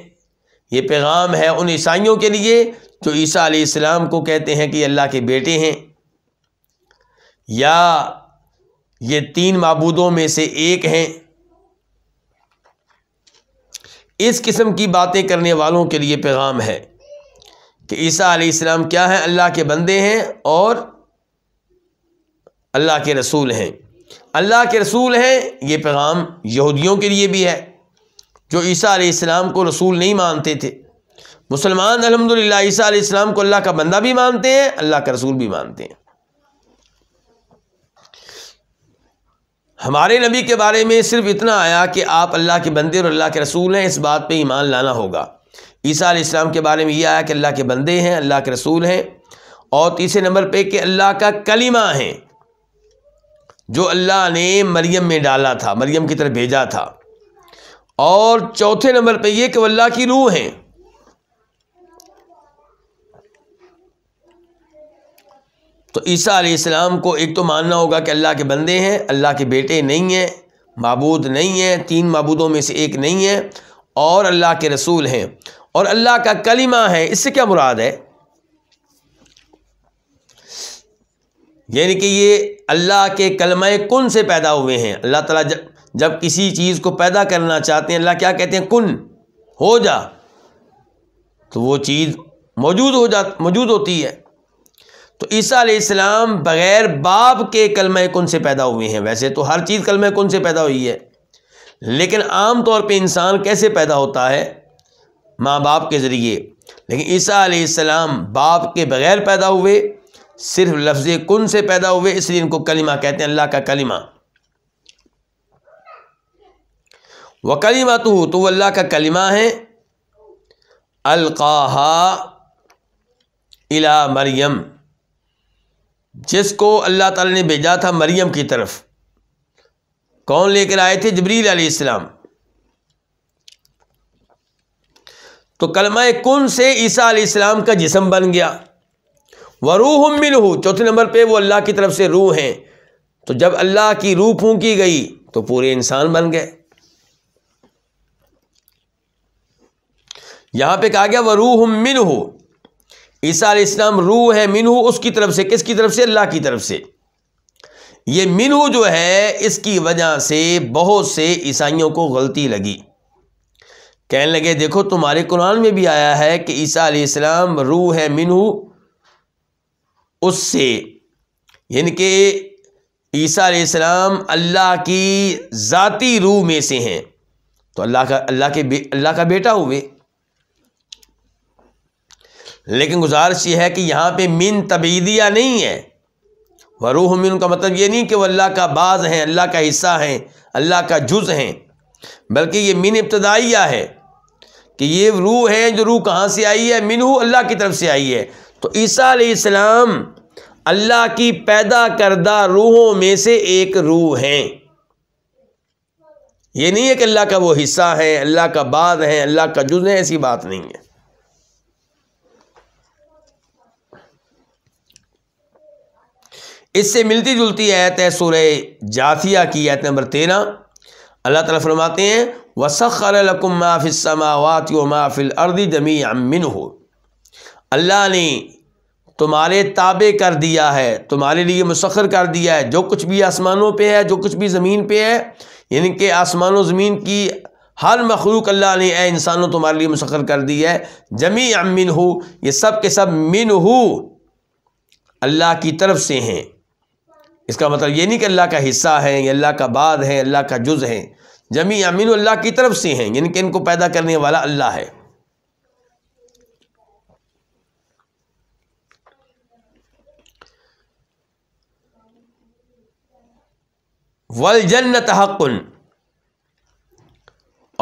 یہ پیغام ہے ان عیسائیوں کے لیے جو عیسیٰ علیہ السلام کو کہتے ہیں کہ اللہ کے بیٹے ہیں یا یہ تین معبودوں میں سے ایک ہیں اس قسم کی باتیں کرنے والوں کے لیے پیغام ہے کہ عیسیٰ علیہ السلام کیا ہیں اللہ کے بندے ہیں اور اللہ کے رسول ہیں اللہ کے رسول ہیں یہ پیغام یہودیوں کے لیے بھی ہے جو عیسیٰ علیہ السلام کو رسول نہیں مانتے تھے مسلمان الحمد للہ عیسیٰ علیہ السلام کو اللہ کا بندہ بھی مانتے ہیں اللہ کا رسول بھی مانتے ہیں ہمارے نبی کے بارے میں صرف اتنا آیا کہ آپ اللہ کے بندے اور اللہ کے رسول ہیں اس بات پہ ایمان لانا ہوگا عیسیٰ علیہ السلام کے بارے میں یہ آیا کہ اللہ کے بندے ہیں اللہ کے رسول ہیں اور تیسرے نمبر پہ کہ اللہ کا کلمہ ہیں جو اللہ نے مریم میں ڈالا تھا مریم کی طرف بھیجا تھا اور چوتھے نمبر پہ یہ کہ وہ اللہ کی روح ہیں تو عیسیٰ علیہ السلام کو ایک تو ماننا ہوگا کہ اللہ کے بندے ہیں اللہ کے بیٹے نہیں ہیں معبود نہیں ہیں تین معبودوں میں سے ایک نہیں ہیں اور اللہ کے رسول ہیں اور اللہ کا کلمہ ہے اس سے کیا مراد ہے یعنی کہ یہ اللہ کے کلمہ کن سے پیدا ہوئے ہیں اللہ تعالیٰ جب جب کسی چیز کو پیدا کرنا چاہتے ہیں اللہ کیا کہتے ہیں کن ہو جا تو وہ چیز موجود ہو جات موجود ہوتی ہے تو عیسیٰ علیہ السلام بغیر باپ کے کلمہ کن سے پیدا ہوئے ہیں ویسے تو ہر چیز کلمہ کن سے پیدا ہوئی ہے لیکن عام طور پہ انسان کیسے پیدا ہوتا ہے ماں باپ کے ذریعے لیکن عیسیٰ علیہ السلام باپ کے بغیر پیدا ہوئے صرف لفظ کن سے پیدا ہوئے اس لیے ان کو کلمہ کہتے ہیں اللہ کا کلمہ وہ کلیمہ تو وہ اللہ کا کلمہ ہے القاحا الا مریم جس کو اللہ تعالی نے بھیجا تھا مریم کی طرف کون لے کر آئے تھے جبریل علیہ السلام تو کلمہ کن سے عیسیٰ علیہ السلام کا جسم بن گیا وروح روحم چوتھے نمبر پہ وہ اللہ کی طرف سے روح ہیں تو جب اللہ کی روح پھونکی گئی تو پورے انسان بن گئے یہاں پہ کہا گیا وہ روح ہم عیسیٰ علیہ اسلام روح ہے من اس کی طرف سے کس کی طرف سے اللہ کی طرف سے یہ من جو ہے اس کی وجہ سے بہت سے عیسائیوں کو غلطی لگی کہنے لگے دیکھو تمہارے قرآن میں بھی آیا ہے کہ عیسیٰ علیہ السلام روح ہے منہ اس سے یعنی کہ عیسیٰ علیہ السلام اللہ کی ذاتی روح میں سے ہیں تو اللہ کا اللہ کے اللہ کا بیٹا ہوئے لیکن گزارش یہ ہے کہ یہاں پہ من تبیدیہ نہیں ہے وہ روح من کا مطلب یہ نہیں کہ وہ اللہ کا بعض ہیں اللہ کا حصہ ہیں اللہ کا جز ہیں بلکہ یہ من ابتدائیہ ہے کہ یہ روح ہیں جو روح کہاں سے آئی ہے منہ اللہ کی طرف سے آئی ہے تو عیسیٰ علیہ السلام اللہ کی پیدا کردہ روحوں میں سے ایک روح ہیں یہ نہیں ہے کہ اللہ کا وہ حصہ ہے اللہ کا بعد ہے اللہ کا جز ہے ایسی بات نہیں ہے اس سے ملتی جلتی ایت سورہ جاتیہ کی ایت نمبر تیرہ اللہ تعالیٰ فرماتے ہیں فی الارض جمی ہو اللہ نے تمہارے تابع کر دیا ہے تمہارے لیے مسخر کر دیا ہے جو کچھ بھی آسمانوں پہ ہے جو کچھ بھی زمین پہ ہے یعنی کہ آسمان و زمین کی ہر مخلوق اللہ نے اے انسانوں تمہارے لیے مسخر کر دی ہے جمی امن ہو یہ سب کے سب من ہو اللہ کی طرف سے ہیں اس کا مطلب یہ نہیں کہ اللہ کا حصہ ہیں یا اللہ کا بعد ہے اللہ کا جز ہے جمی امین اللہ کی طرف سے ہیں یعنی کہ ان کو پیدا کرنے والا اللہ ہے ول جنت حقن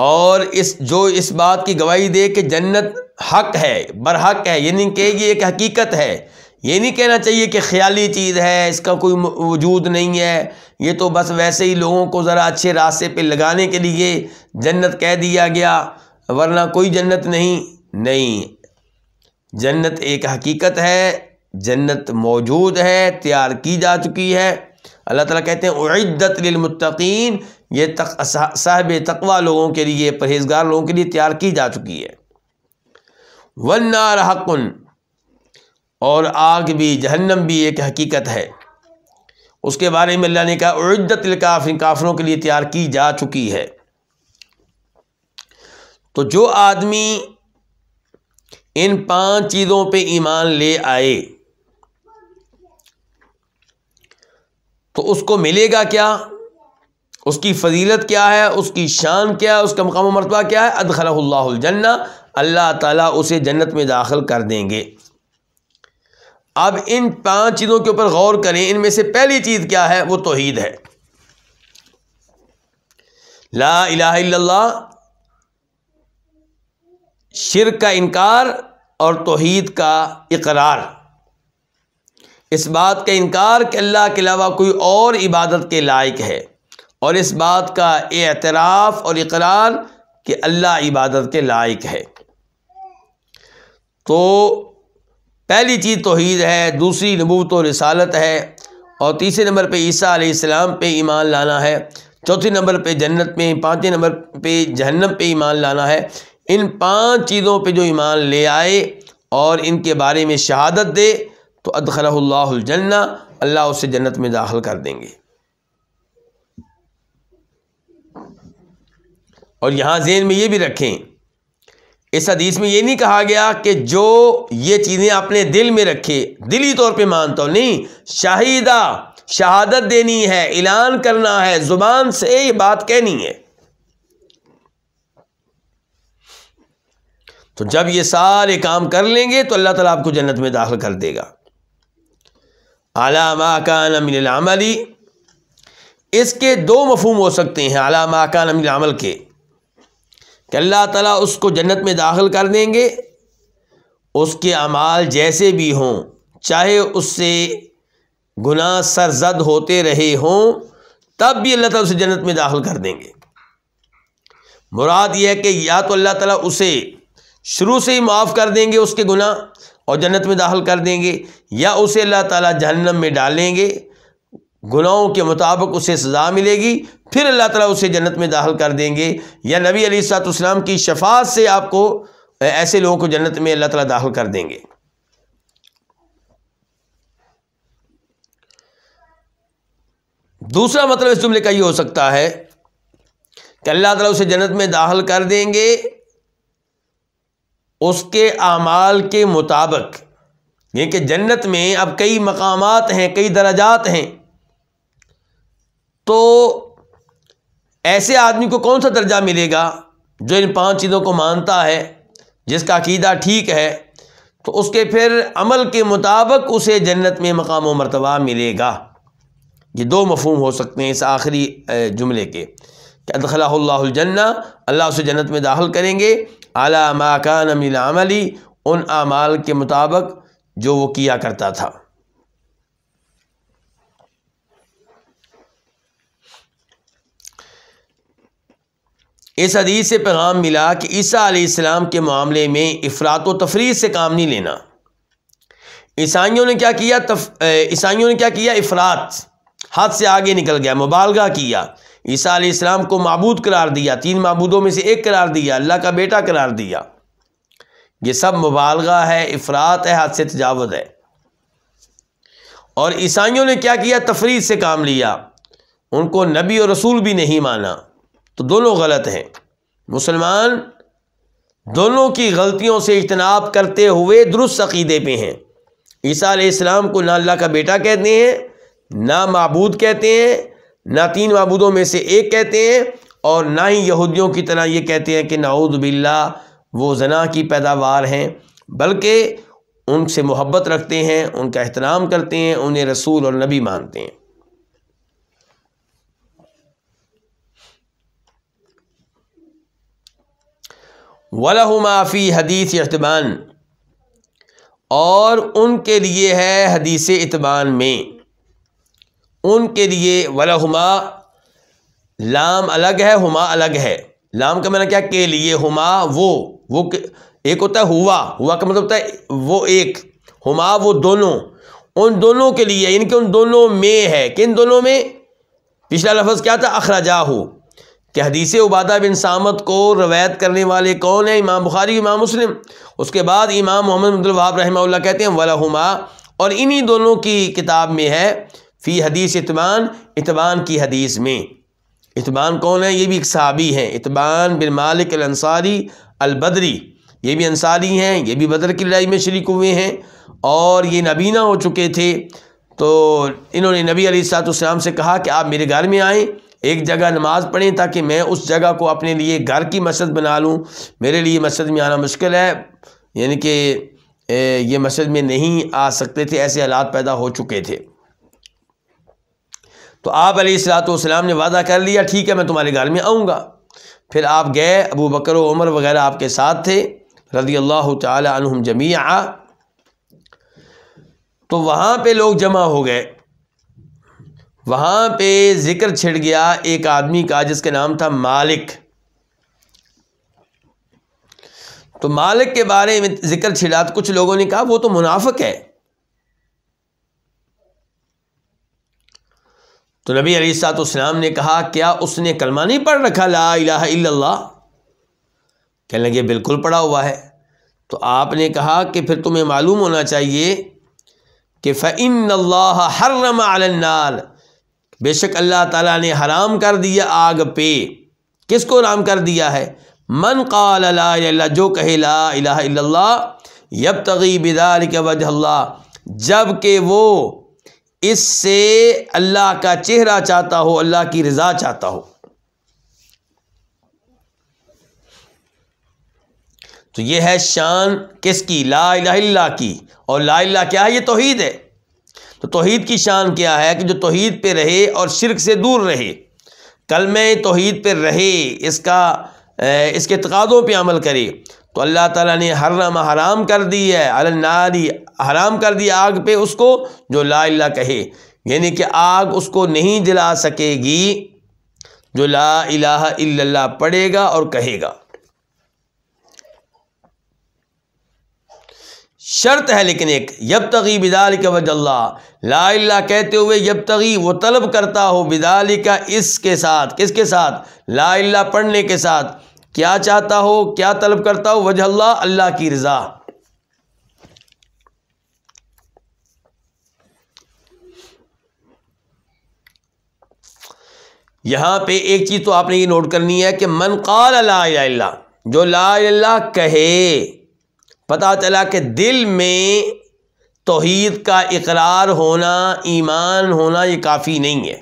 اور اس جو اس بات کی گواہی دے کہ جنت حق ہے برحق ہے یعنی کہ یہ ایک حقیقت ہے یہ نہیں کہنا چاہیے کہ خیالی چیز ہے اس کا کوئی وجود نہیں ہے یہ تو بس ویسے ہی لوگوں کو ذرا اچھے راستے پہ لگانے کے لیے جنت کہہ دیا گیا ورنہ کوئی جنت نہیں نہیں جنت ایک حقیقت ہے جنت موجود ہے تیار کی جا چکی ہے اللہ تعالیٰ کہتے ہیں عدت للمتقین تق صاحب تقوا لوگوں کے لیے پرہیزگار لوگوں کے لیے تیار کی جا چکی ہے ونار اور آگ بھی جہنم بھی ایک حقیقت ہے اس کے بارے میں اللہ نے کہا عدت القافی کافروں کے لیے تیار کی جا چکی ہے تو جو آدمی ان پانچ چیزوں پہ ایمان لے آئے تو اس کو ملے گا کیا اس کی فضیلت کیا ہے اس کی شان کیا ہے اس کا مقام و مرتبہ کیا ہے ادخل اللہ الجنہ اللہ تعالیٰ اسے جنت میں داخل کر دیں گے اب ان پانچ چیزوں کے اوپر غور کریں ان میں سے پہلی چیز کیا ہے وہ توحید ہے لا الہ الا اللہ شرک کا انکار اور توحید کا اقرار اس بات کا انکار کہ اللہ کے علاوہ کوئی اور عبادت کے لائق ہے اور اس بات کا اعتراف اور اقرار کہ اللہ عبادت کے لائق ہے تو پہلی چیز توحید ہے دوسری نبوت و رسالت ہے اور تیسرے نمبر پہ عیسیٰ علیہ السلام پہ ایمان لانا ہے چوتھے نمبر پہ جنت میں پانچویں نمبر پہ جہنم پہ ایمان لانا ہے ان پانچ چیزوں پہ جو ایمان لے آئے اور ان کے بارے میں شہادت دے تو ادخل اللہ الجنہ اللہ اسے جنت میں داخل کر دیں گے اور یہاں ذہن میں یہ بھی رکھیں اس حدیث میں یہ نہیں کہا گیا کہ جو یہ چیزیں اپنے دل میں رکھے دلی طور پہ مانتا ہوں نہیں شاہیدہ شہادت دینی ہے اعلان کرنا ہے زبان سے یہ بات کہنی ہے تو جب یہ سارے کام کر لیں گے تو اللہ تعالیٰ آپ کو جنت میں داخل کر دے گا اعلی العملی اس کے دو مفہوم ہو سکتے ہیں اعلی العمل کے کہ اللہ تعالیٰ اس کو جنت میں داخل کر دیں گے اس کے اعمال جیسے بھی ہوں چاہے اس سے گناہ سرزد ہوتے رہے ہوں تب بھی اللہ تعالیٰ اسے جنت میں داخل کر دیں گے مراد یہ ہے کہ یا تو اللہ تعالیٰ اسے شروع سے ہی معاف کر دیں گے اس کے گناہ اور جنت میں داخل کر دیں گے یا اسے اللہ تعالیٰ جہنم میں ڈالیں گے گناہوں کے مطابق اسے سزا ملے گی پھر اللہ تعالیٰ اسے جنت میں داخل کر دیں گے یا نبی علی شفاعت سے آپ کو ایسے لوگوں کو جنت میں اللہ تعالیٰ داخل کر دیں گے دوسرا مطلب اس جملے کا یہ ہو سکتا ہے کہ اللہ تعالیٰ اسے جنت میں داخل کر دیں گے اس کے اعمال کے مطابق یہ یعنی کہ جنت میں اب کئی مقامات ہیں کئی درجات ہیں تو ایسے آدمی کو کون سا درجہ ملے گا جو ان پانچ چیزوں کو مانتا ہے جس کا عقیدہ ٹھیک ہے تو اس کے پھر عمل کے مطابق اسے جنت میں مقام و مرتبہ ملے گا یہ دو مفہوم ہو سکتے ہیں اس آخری جملے کے کہ ادخلا اللہ الجنہ اللہ اسے جنت میں داخل کریں گے اعلیٰ ماکان عملی ان اعمال کے مطابق جو وہ کیا کرتا تھا اس حدیث سے پیغام ملا کہ عیسیٰ علیہ السلام کے معاملے میں افراد و تفریح سے کام نہیں لینا عیسائیوں نے کیا کیا عیسائیوں نے کیا کیا افراد ہاتھ سے آگے نکل گیا مبالغہ کیا عیسیٰ علیہ السلام کو معبود قرار دیا تین معبودوں میں سے ایک قرار دیا اللہ کا بیٹا قرار دیا یہ سب مبالغہ ہے افراد ہے حد سے تجاوز ہے اور عیسائیوں نے کیا کیا تفریح سے کام لیا ان کو نبی اور رسول بھی نہیں مانا تو دونوں غلط ہیں مسلمان دونوں کی غلطیوں سے اجتناب کرتے ہوئے درست عقیدے پہ ہیں عیسیٰ علیہ السلام کو نہ اللہ کا بیٹا کہتے ہیں نہ معبود کہتے ہیں نہ تین معبودوں میں سے ایک کہتے ہیں اور نہ ہی یہودیوں کی طرح یہ کہتے ہیں کہ نعوذ باللہ وہ زنا کی پیداوار ہیں بلکہ ان سے محبت رکھتے ہیں ان کا احترام کرتے ہیں انہیں رسول اور نبی مانتے ہیں ولہ معافی حدیث اعتبان اور ان کے لیے ہے حدیث اعتبان میں ان کے لیے ولا ہما لام الگ ہے ہما الگ ہے لام کا میں نے کیا کے لیے ہما وہ وہ ایک ہوتا ہے ہوا ہوا کا مطلب ہوتا ہے وہ ایک ہما وہ دونوں ان دونوں کے لیے ان یعنی کے ان دونوں میں ہے کہ ان دونوں میں پچھلا لفظ کیا تھا اخراجہ ہو کہ حدیث عبادہ بن سامت کو روایت کرنے والے کون ہیں امام بخاری امام مسلم اس کے بعد امام محمد محب رحمہ اللہ کہتے ہیں ولا ہما اور انہی دونوں کی کتاب میں ہے فی حدیث اتبان اطبان کی حدیث میں اطبان کون ہے یہ بھی ایک صحابی ہیں اطبان مالک الانصاری البدری یہ بھی انصاری ہیں یہ بھی بدر کی لڑائی میں شریک ہوئے ہیں اور یہ نبینا ہو چکے تھے تو انہوں نے نبی علیہ ساط و السلام سے کہا کہ آپ میرے گھر میں آئیں ایک جگہ نماز پڑھیں تاکہ میں اس جگہ کو اپنے لیے گھر کی مسجد بنا لوں میرے لیے مسجد میں آنا مشکل ہے یعنی کہ یہ مسجد میں نہیں آ سکتے تھے ایسے حالات پیدا ہو چکے تھے تو آپ علیہ السلاۃ والسلام نے وعدہ کر لیا ٹھیک ہے میں تمہارے گھر میں آؤں گا پھر آپ گئے ابو بکر و عمر وغیرہ آپ کے ساتھ تھے رضی اللہ تعالی عنہم جمیع تو وہاں پہ لوگ جمع ہو گئے وہاں پہ ذکر چھڑ گیا ایک آدمی کا جس کا نام تھا مالک تو مالک کے بارے میں ذکر چھڑا تو کچھ لوگوں نے کہا وہ تو منافق ہے تو نبی علی سات اسلام نے کہا کیا اس نے کلمہ نہیں پڑھ رکھا لا الہ الا اللہ کہنے لگے بالکل پڑا ہوا ہے تو آپ نے کہا کہ پھر تمہیں معلوم ہونا چاہیے کہ فعن اللہ حرم النار بے شک اللہ تعالیٰ نے حرام کر دیا آگ پہ کس کو حرام کر دیا ہے من قال لا اللہ جو کہے لا الہ الا اللہ جب تغیبار کے وجہ اللہ جب کہ وہ اس سے اللہ کا چہرہ چاہتا ہو اللہ کی رضا چاہتا ہو تو یہ ہے شان کس کی لا الہ اللہ کی اور لا اللہ کیا ہے یہ توحید ہے تو توحید کی شان کیا ہے کہ جو توحید پہ رہے اور شرک سے دور رہے کل میں توحید پہ رہے اس کا اس کے تقاضوں پہ عمل کرے تو اللہ تعالیٰ نے حرم حرام کر دی ہے الناری حرام کر دی آگ پہ اس کو جو لا اللہ کہے یعنی کہ آگ اس کو نہیں جلا سکے گی جو لا الہ الا اللہ پڑھے گا اور کہے گا شرط ہے لیکن ایک یب تغی بدال کے وج اللہ لا اللہ کہتے ہوئے یب تغی وہ طلب کرتا ہو بدال کا اس کے ساتھ کس کے ساتھ لا اللہ پڑھنے کے ساتھ کیا چاہتا ہو کیا طلب کرتا ہو وجہ اللہ اللہ کی رضا یہاں پہ ایک چیز تو آپ نے یہ نوٹ کرنی ہے کہ من قال منقال اللہ جو لا اللہ کہے پتہ چلا کہ دل میں توحید کا اقرار ہونا ایمان ہونا یہ کافی نہیں ہے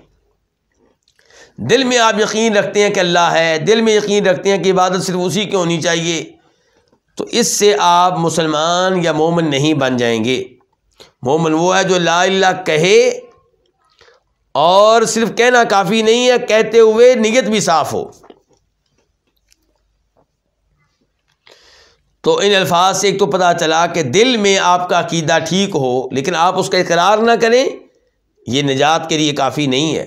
دل میں آپ یقین رکھتے ہیں کہ اللہ ہے دل میں یقین رکھتے ہیں کہ عبادت صرف اسی کی ہونی چاہیے تو اس سے آپ مسلمان یا مومن نہیں بن جائیں گے مومن وہ ہے جو لا اللہ کہے اور صرف کہنا کافی نہیں ہے کہتے ہوئے نیت بھی صاف ہو تو ان الفاظ سے ایک تو پتہ چلا کہ دل میں آپ کا عقیدہ ٹھیک ہو لیکن آپ اس کا اقرار نہ کریں یہ نجات کے لیے کافی نہیں ہے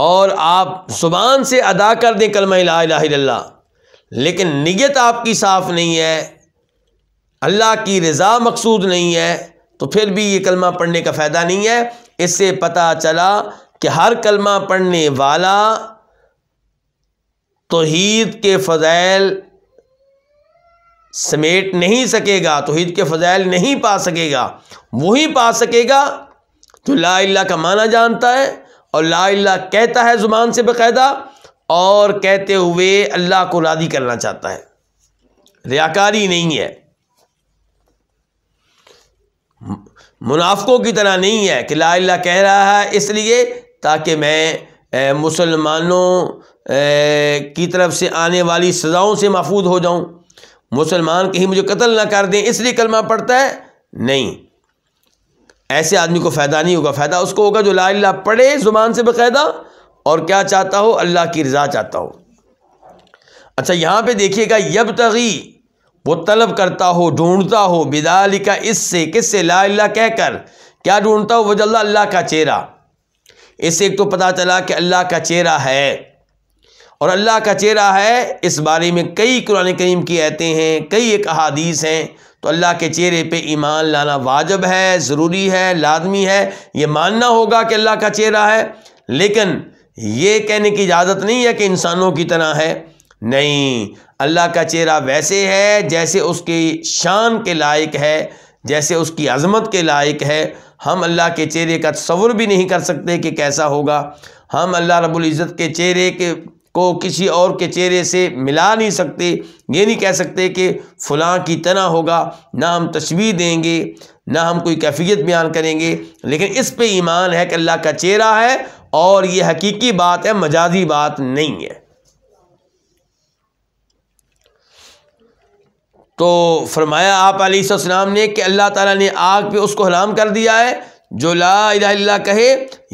اور آپ زبان سے ادا کر دیں کلمہ الہ الا اللہ لیکن نیت آپ کی صاف نہیں ہے اللہ کی رضا مقصود نہیں ہے تو پھر بھی یہ کلمہ پڑھنے کا فائدہ نہیں ہے اس سے پتہ چلا کہ ہر کلمہ پڑھنے والا توحید کے فضائل سمیٹ نہیں سکے گا توحید کے فضائل نہیں پا سکے گا وہی پا سکے گا تو لا اللہ کا معنی جانتا ہے اور لا اللہ کہتا ہے زبان سے باقاعدہ اور کہتے ہوئے اللہ کو راضی کرنا چاہتا ہے ریاکاری نہیں ہے منافقوں کی طرح نہیں ہے کہ لا اللہ کہہ رہا ہے اس لیے تاکہ میں مسلمانوں کی طرف سے آنے والی سزاؤں سے محفوظ ہو جاؤں مسلمان کہیں مجھے قتل نہ کر دیں اس لیے کلمہ پڑتا ہے نہیں ایسے آدمی کو فائدہ نہیں ہوگا فائدہ اس کو ہوگا جو لا اللہ پڑھے زبان سے باقاعدہ اور کیا چاہتا ہو اللہ کی رضا چاہتا ہو اچھا یہاں پہ دیکھیے گا یب تغی وہ طلب کرتا ہو ڈھونڈتا ہو بدال کا اس سے کس سے لا اللہ کہہ کر کیا ڈھونڈتا ہو وہ اللہ اللہ کا چہرہ اس سے ایک تو پتہ چلا کہ اللہ کا چہرہ ہے اور اللہ کا چہرہ ہے اس بارے میں کئی قرآن کریم کی ایتیں ہیں کئی ایک احادیث ہیں تو اللہ کے چہرے پہ ایمان لانا واجب ہے ضروری ہے لازمی ہے یہ ماننا ہوگا کہ اللہ کا چہرہ ہے لیکن یہ کہنے کی اجازت نہیں ہے کہ انسانوں کی طرح ہے نہیں اللہ کا چہرہ ویسے ہے جیسے اس کی شان کے لائق ہے جیسے اس کی عظمت کے لائق ہے ہم اللہ کے چہرے کا تصور بھی نہیں کر سکتے کہ کیسا ہوگا ہم اللہ رب العزت کے چہرے کے کو کسی اور کے چہرے سے ملا نہیں سکتے یہ نہیں کہہ سکتے کہ فلاں کی طرح ہوگا نہ ہم تشوی دیں گے نہ ہم کوئی کیفیت بیان کریں گے لیکن اس پہ ایمان ہے کہ اللہ کا چہرہ ہے اور یہ حقیقی بات ہے مجازی بات نہیں ہے تو فرمایا آپ علیہ السلام نے کہ اللہ تعالیٰ نے آگ پہ اس کو حرام کر دیا ہے جو لا الہ اللہ کہے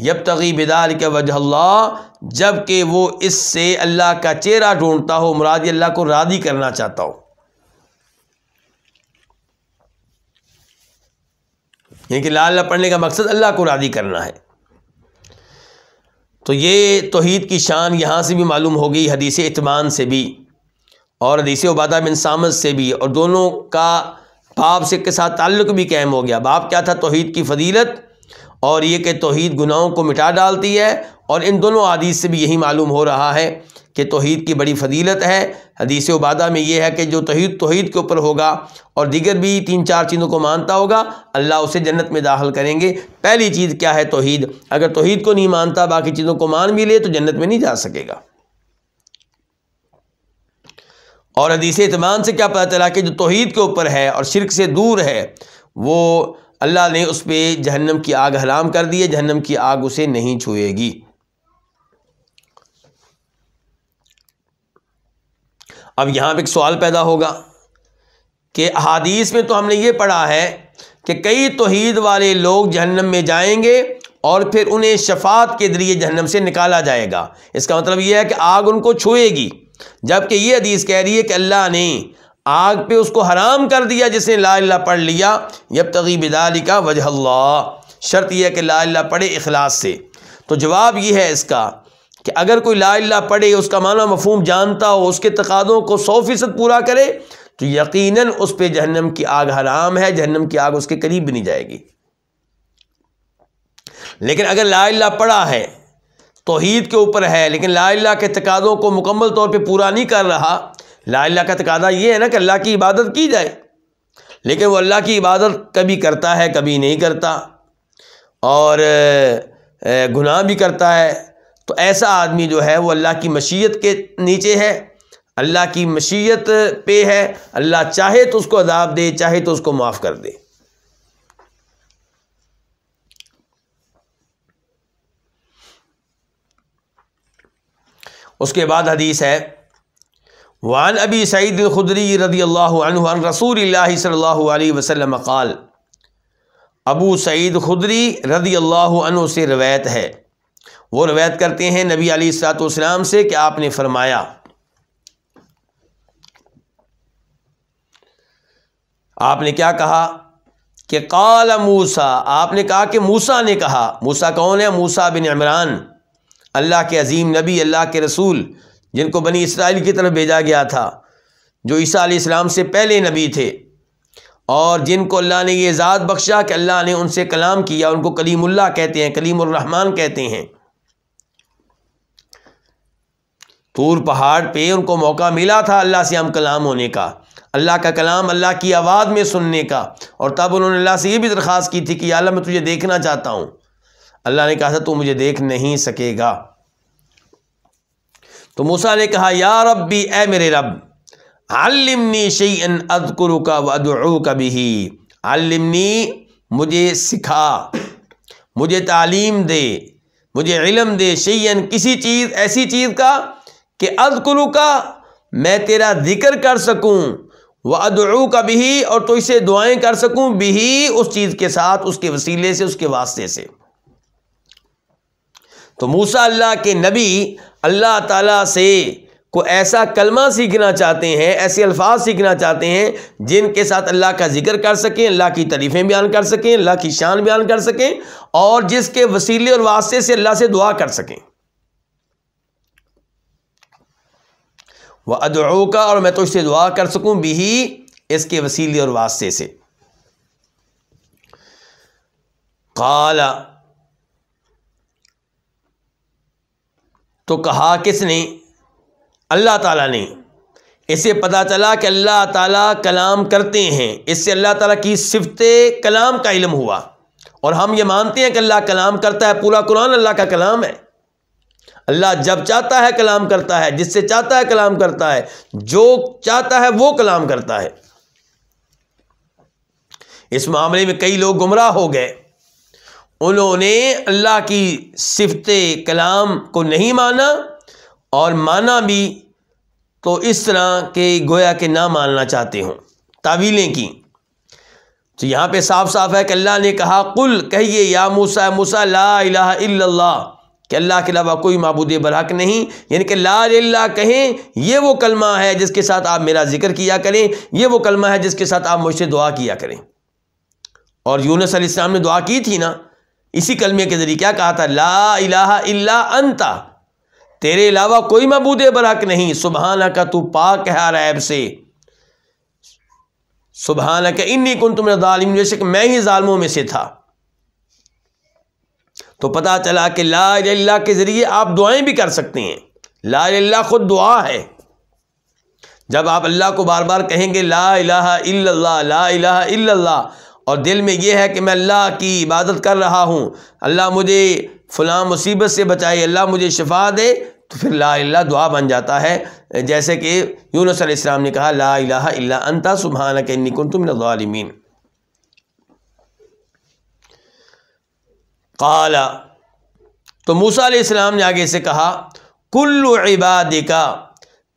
یب تغیب بیدار کے وجہ اللہ جب کہ وہ اس سے اللہ کا چہرہ ڈھونڈتا ہو مرادی اللہ کو راضی کرنا چاہتا ہو یعنی کہ لا اللہ پڑھنے کا مقصد اللہ کو راضی کرنا ہے تو یہ توحید کی شان یہاں سے بھی معلوم ہو گئی حدیث اعتمان سے بھی اور حدیث عبادہ بن سامد سے بھی اور دونوں کا باپ سے کے ساتھ تعلق بھی قائم ہو گیا باپ کیا تھا توحید کی فضیلت اور یہ کہ توحید گناہوں کو مٹا ڈالتی ہے اور ان دونوں حدیث سے بھی یہی معلوم ہو رہا ہے کہ توحید کی بڑی فضیلت ہے حدیث عبادہ میں یہ ہے کہ جو توحید توحید کے اوپر ہوگا اور دیگر بھی تین چار چیزوں کو مانتا ہوگا اللہ اسے جنت میں داخل کریں گے پہلی چیز کیا ہے توحید اگر توحید کو نہیں مانتا باقی چیزوں کو مان بھی لے تو جنت میں نہیں جا سکے گا اور حدیث اعتماد سے کیا پتہ چلا کہ جو توحید کے اوپر ہے اور شرک سے دور ہے وہ اللہ نے اس پہ جہنم کی آگ حرام کر دی ہے جہنم کی آگ اسے نہیں چھوئے گی اب یہاں پہ ایک سوال پیدا ہوگا کہ حادیث میں تو ہم نے یہ پڑھا ہے کہ کئی توحید والے لوگ جہنم میں جائیں گے اور پھر انہیں شفاعت کے ذریعے جہنم سے نکالا جائے گا اس کا مطلب یہ ہے کہ آگ ان کو چھوئے گی جبکہ یہ حدیث کہہ رہی ہے کہ اللہ نے آگ پہ اس کو حرام کر دیا جس نے لا اللہ پڑھ لیا یب تغیب دالی کا وجہ اللہ شرط یہ ہے کہ لا اللہ پڑھے اخلاص سے تو جواب یہ ہے اس کا کہ اگر کوئی لا اللہ پڑھے اس کا معنی مفہوم جانتا ہو اس کے تقاضوں کو سو فیصد پورا کرے تو یقیناً اس پہ جہنم کی آگ حرام ہے جہنم کی آگ اس کے قریب بھی نہیں جائے گی لیکن اگر لا اللہ پڑھا ہے توحید کے اوپر ہے لیکن لا اللہ کے تقاضوں کو مکمل طور پہ پورا نہیں کر رہا لا اللہ کا تقاضا یہ ہے نا کہ اللہ کی عبادت کی جائے لیکن وہ اللہ کی عبادت کبھی کرتا ہے کبھی نہیں کرتا اور گناہ بھی کرتا ہے تو ایسا آدمی جو ہے وہ اللہ کی مشیت کے نیچے ہے اللہ کی مشیت پہ ہے اللہ چاہے تو اس کو عذاب دے چاہے تو اس کو معاف کر دے اس کے بعد حدیث ہے وعن ابی سعید الخدری رضی اللہ عنہ عن رسول اللہ صلی اللہ علیہ وسلم قال ابو سعید خدری رضی اللہ عنہ سے روایت ہے وہ روایت کرتے ہیں نبی علی آپ نے فرمایا آپ نے کیا کہا کہ قال موسا آپ نے کہا کہ موسا نے کہا موسا کون ہے موسا بن عمران اللہ کے عظیم نبی اللہ کے رسول جن کو بنی اسرائیل کی طرف بھیجا گیا تھا جو عیسیٰ علیہ السلام سے پہلے نبی تھے اور جن کو اللہ نے یہ ذات بخشا کہ اللہ نے ان سے کلام کیا ان کو کلیم اللہ کہتے ہیں کلیم الرحمن کہتے ہیں طور پہاڑ پہ ان کو موقع ملا تھا اللہ سے ہم کلام ہونے کا اللہ کا کلام اللہ کی آواز میں سننے کا اور تب انہوں نے اللہ سے یہ بھی درخواست کی تھی کہ اللہ میں تجھے دیکھنا چاہتا ہوں اللہ نے کہا تھا تو مجھے دیکھ نہیں سکے گا تو موسا نے کہا یا ربی اے میرے رب عالمنی شی ان ادکرو کا و ادرع کبھی عالمنی مجھے سکھا مجھے تعلیم دے مجھے علم دے شی کسی چیز ایسی چیز کا کہ ادکرو کا میں تیرا ذکر کر سکوں وہ ادعو کا بھی اور تو اسے دعائیں کر سکوں بھی اس چیز کے ساتھ اس کے وسیلے سے اس کے واسطے سے تو موسا اللہ کے نبی اللہ تعالیٰ سے کو ایسا کلمہ سیکھنا چاہتے ہیں ایسے الفاظ سیکھنا چاہتے ہیں جن کے ساتھ اللہ کا ذکر کر سکیں اللہ کی تعریفیں بیان کر سکیں اللہ کی شان بیان کر سکیں اور جس کے وسیلے اور واسطے سے اللہ سے دعا کر سکیں وہ ادعو کا اور میں تو اس سے دعا کر سکوں بھی اس کے وسیلے اور واسطے سے قال تو کہا کس نے اللہ تعالیٰ نے اسے پتا چلا کہ اللہ تعالیٰ کلام کرتے ہیں اس سے اللہ تعالیٰ کی صفت کلام کا علم ہوا اور ہم یہ مانتے ہیں کہ اللہ کلام کرتا ہے پورا قرآن اللہ کا کلام ہے اللہ جب چاہتا ہے کلام کرتا ہے جس سے چاہتا ہے کلام کرتا ہے جو چاہتا ہے وہ کلام کرتا ہے اس معاملے میں کئی لوگ گمراہ ہو گئے انہوں نے اللہ کی صفت کلام کو نہیں مانا اور مانا بھی تو اس طرح کے گویا کہ نہ ماننا چاہتے ہوں تعویلیں کی تو یہاں پہ صاف صاف ہے کہ اللہ نے کہا کل کہیے یا موسا موسا لا الہ الا اللہ کہ اللہ کے علاوہ کوئی معبود برحق نہیں یعنی کہ لا اللہ کہیں یہ وہ کلمہ ہے جس کے ساتھ آپ میرا ذکر کیا کریں یہ وہ کلمہ ہے جس کے ساتھ آپ مجھ سے دعا کیا کریں اور یونس علیہ السلام نے دعا کی تھی نا اسی کلمے کے ذریعے کیا کہا تھا لا الہ الا انتا تیرے علاوہ کوئی مبود برحق نہیں سبحانہ کا تو پاک ہے سے سبحانہ کا انی کن ظالم کہ شک میں ظالموں میں سے تھا تو پتا چلا کہ لا الہ اللہ کے ذریعے آپ دعائیں بھی کر سکتے ہیں لا الہ اللہ خود دعا ہے جب آپ اللہ کو بار بار کہیں گے لا الہ الا اللہ لا الہ الا اللہ اور دل میں یہ ہے کہ میں اللہ کی عبادت کر رہا ہوں اللہ مجھے فلاں مصیبت سے بچائے اللہ مجھے شفا دے تو پھر لا اللہ دعا بن جاتا ہے جیسے کہ یونس علیہ السلام نے کہا لا الہ الا انتا سبحانک کے نکن تم الظالمین قال تو موسا علیہ السلام نے آگے سے کہا کل عباد کا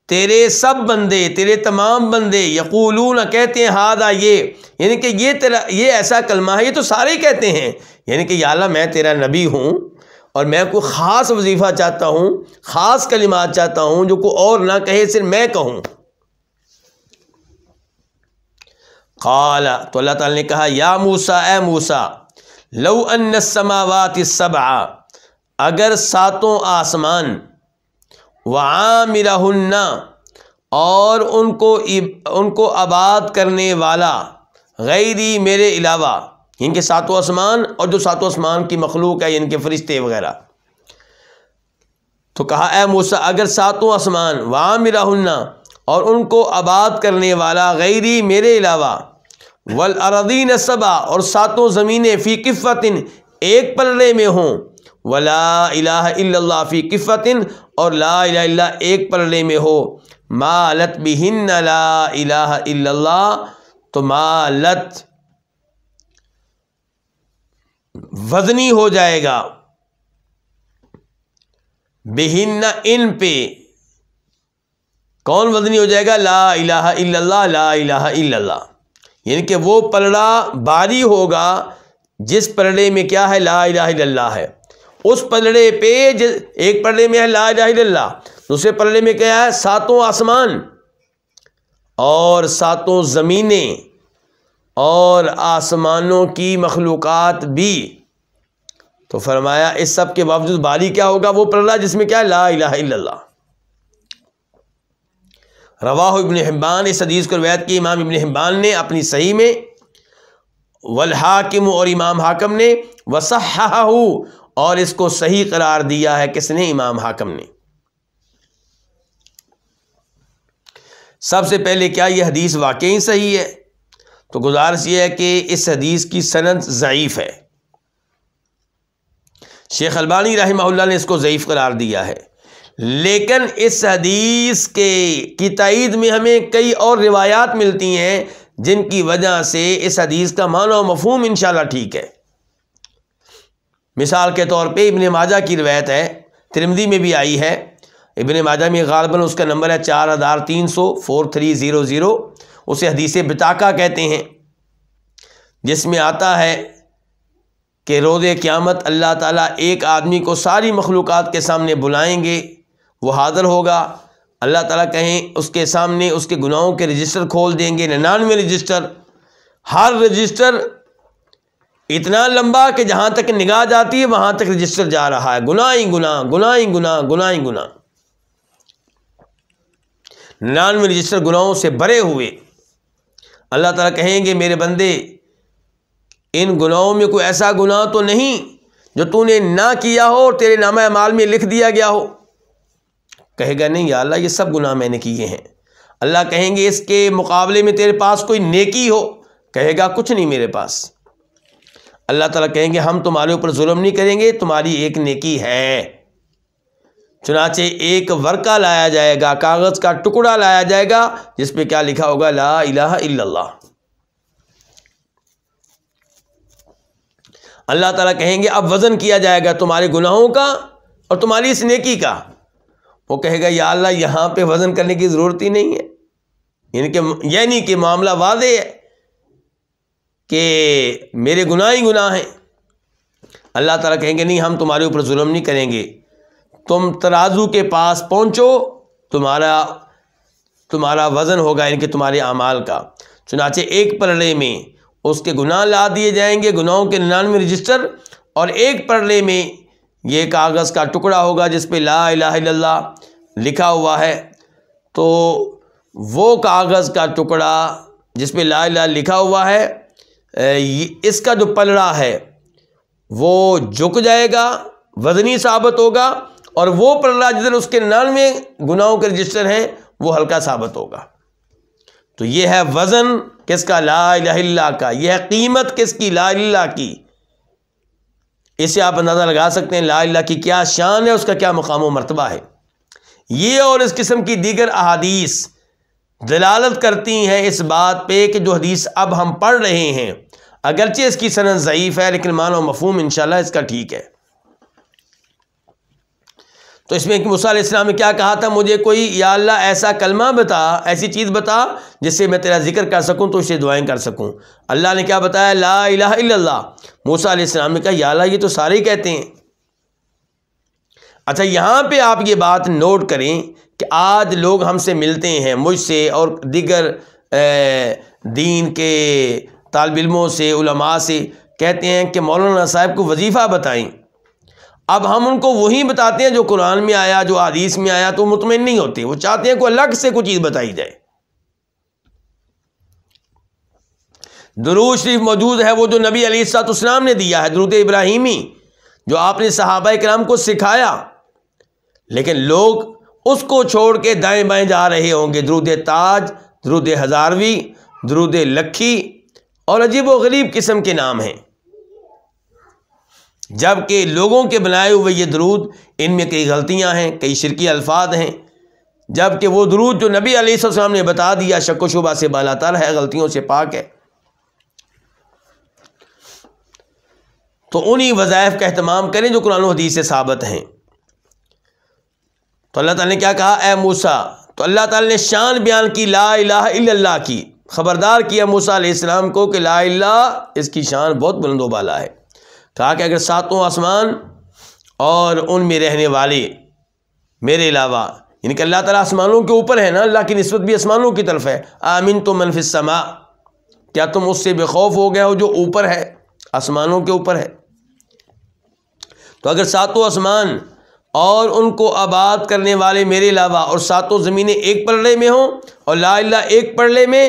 تیرے سب بندے تیرے تمام بندے یقولون کہتے ہیں ہاد یہ یعنی کہ یہ تیرا یہ ایسا کلمہ ہے یہ تو سارے کہتے ہیں یعنی کہ یا میں تیرا نبی ہوں اور میں کوئی خاص وظیفہ چاہتا ہوں خاص کلمات چاہتا ہوں جو کوئی اور نہ کہے صرف میں کہوں خالا تو اللہ تعالی نے کہا یا موسا اے موسا لو ان سماوات اگر ساتوں آسمان وہاں اور ان کو ان کو آباد کرنے والا غیری میرے علاوہ ان یعنی کے ساتوں آسمان اور جو ساتوں آسمان کی مخلوق ہے ان یعنی کے فرشتے وغیرہ تو کہا اے موسا اگر ساتوں آسمان وہاں اور ان کو آباد کرنے والا غیری میرے علاوہ ولادین صبا اور ساتوں زمینیں فی کفتن ایک پلڑے میں ہوں ولا الہ الا اللہ فی کفتن اور لا الہ اللہ ایک پرلے میں ہو مالت بہن لا الہ الا اللہ تو مالت وزنی ہو جائے گا بہن ان پہ کون وزنی ہو جائے گا لا الہ الا اللہ لا الہ الا اللہ یعنی کہ وہ پلڑا باری ہوگا جس پلڑے میں کیا ہے لا الہ الا اللہ ہے اس پلڑے پہ ایک پلڑے میں ہے لا اللہ دوسرے پلڑے میں کیا ہے ساتوں آسمان اور ساتوں زمینیں اور آسمانوں کی مخلوقات بھی تو فرمایا اس سب کے باوجود باری کیا ہوگا وہ پلڑا جس میں کیا ہے لا الہ الا اللہ روا ابن حبان اس حدیث کو روایت کی امام ابن حبان نے اپنی صحیح میں والحاکم اور امام حاکم نے وسحہ اور اس کو صحیح قرار دیا ہے کس نے امام حاکم نے سب سے پہلے کیا یہ حدیث واقعی صحیح ہے تو گزارش یہ ہے کہ اس حدیث کی سند ضعیف ہے شیخ البانی رحمہ اللہ نے اس کو ضعیف قرار دیا ہے لیکن اس حدیث کے کی تائید میں ہمیں کئی اور روایات ملتی ہیں جن کی وجہ سے اس حدیث کا معنی و مفہوم انشاءاللہ ٹھیک ہے مثال کے طور پہ ابن ماجہ کی روایت ہے ترمدی میں بھی آئی ہے ابن ماجہ میں غالباً اس کا نمبر ہے چار ہزار تین سو فور تھری زیرو زیرو اسے حدیث بتاکا کہتے ہیں جس میں آتا ہے کہ روز قیامت اللہ تعالیٰ ایک آدمی کو ساری مخلوقات کے سامنے بلائیں گے وہ حاضر ہوگا اللہ تعالیٰ کہیں اس کے سامنے اس کے گناہوں کے رجسٹر کھول دیں گے ننانوے رجسٹر ہر رجسٹر اتنا لمبا کہ جہاں تک نگاہ جاتی ہے وہاں تک رجسٹر جا رہا ہے گناہ گناہ گناہ گناہ گناہ گناہ ہی ہی ہی رجسٹر گناہوں سے بھرے ہوئے اللہ تعالیٰ کہیں گے میرے بندے ان گناہوں میں کوئی ایسا گناہ تو نہیں جو تو نے نہ کیا ہو اور تیرے نامہ اعمال میں لکھ دیا گیا ہو کہے گا نہیں یا اللہ یہ سب گناہ میں نے کیے ہیں اللہ کہیں گے اس کے مقابلے میں تیرے پاس کوئی نیکی ہو کہے گا کچھ نہیں میرے پاس اللہ تعالیٰ کہیں گے ہم تمہارے اوپر ظلم نہیں کریں گے تمہاری ایک نیکی ہے چنانچہ ایک ورقہ لایا جائے گا کاغذ کا ٹکڑا لایا جائے گا جس پہ کیا لکھا ہوگا لا الہ الا اللہ اللہ تعالیٰ کہیں گے اب وزن کیا جائے گا تمہارے گناہوں کا اور تمہاری اس نیکی کا وہ کہے گا یا اللہ یہاں پہ وزن کرنے کی ضرورت ہی نہیں ہے یعنی کہ یعنی کہ معاملہ واضح ہے کہ میرے گناہ ہی گناہ ہیں اللہ تعالیٰ کہیں گے نہیں ہم تمہارے اوپر ظلم نہیں کریں گے تم ترازو کے پاس پہنچو تمہارا تمہارا وزن ہوگا ان یعنی کے تمہارے اعمال کا چنانچہ ایک پرلے میں اس کے گناہ لا دیے جائیں گے گناہوں کے ننانوے رجسٹر اور ایک پرلے میں یہ کاغذ کا ٹکڑا ہوگا جس پہ لا الہ الا اللہ لکھا ہوا ہے تو وہ کاغذ کا ٹکڑا جس پہ لا الہ لکھا ہوا ہے اس کا جو پلڑا ہے وہ جھک جائے گا وزنی ثابت ہوگا اور وہ پلڑا جدھر اس کے نانوے گناہوں کے رجسٹر ہیں وہ ہلکا ثابت ہوگا تو یہ ہے وزن کس کا لا الہ اللہ کا یہ ہے قیمت کس کی لا اللہ کی اسے آپ اندازہ لگا سکتے ہیں لا اللہ کی کیا شان ہے اس کا کیا مقام و مرتبہ ہے یہ اور اس قسم کی دیگر احادیث دلالت کرتی ہیں اس بات پہ کہ جو حدیث اب ہم پڑھ رہے ہیں اگرچہ اس کی صنعت ضعیف ہے لیکن مان و مفہوم انشاءاللہ اس کا ٹھیک ہے تو اس میں مصع علیہ السلام نے کیا کہا تھا مجھے کوئی یا اللہ ایسا کلمہ بتا ایسی چیز بتا جس سے میں تیرا ذکر کر سکوں تو اسے دعائیں کر سکوں اللہ نے کیا بتایا لا الہ الا اللہ موسا علیہ السلام نے کہا یا اللہ یہ تو سارے ہی کہتے ہیں اچھا یہاں پہ آپ یہ بات نوٹ کریں کہ آج لوگ ہم سے ملتے ہیں مجھ سے اور دیگر دین کے طالب علموں سے علماء سے کہتے ہیں کہ مولانا صاحب کو وظیفہ بتائیں اب ہم ان کو وہی بتاتے ہیں جو قرآن میں آیا جو عادیث میں آیا تو مطمئن نہیں ہوتے وہ چاہتے ہیں کوئی الگ سے کوئی چیز بتائی جائے درو شریف موجود ہے وہ جو نبی علی اسلام نے دیا ہے درود ابراہیمی جو آپ نے صحابہ کرام کو سکھایا لیکن لوگ اس کو چھوڑ کے دائیں بائیں جا رہے ہوں گے درود تاج درود ہزاروی درود لکھی اور عجیب و غریب قسم کے نام ہیں جب کہ لوگوں کے بنائے ہوئے یہ درود ان میں کئی غلطیاں ہیں کئی شرکی الفاظ ہیں جب کہ وہ درود جو نبی علیہ السلام نے بتا دیا شک و شبہ سے بالا تر ہے غلطیوں سے پاک ہے تو انہی وظائف کا اہتمام کریں جو قرآن و حدیث سے ثابت ہیں تو اللہ تعالیٰ نے کیا کہا اے موسا تو اللہ تعالیٰ نے شان بیان کی لا الہ الا اللہ کی خبردار کیا موسا علیہ السلام کو کہ لا اللہ اس کی شان بہت بلند و بالا ہے کہا کہ اگر ساتوں آسمان اور ان میں رہنے والے میرے علاوہ یعنی کہ اللہ تعالیٰ آسمانوں کے اوپر ہے نا اللہ کی نسبت بھی آسمانوں کی طرف ہے آمین تو منف کیا تم اس سے بے خوف ہو گئے ہو جو اوپر ہے آسمانوں کے اوپر ہے تو اگر ساتوں آسمان اور ان کو آباد کرنے والے میرے علاوہ اور ساتوں زمینیں ایک پڑے میں ہوں اور لا اللہ ایک پڑلے میں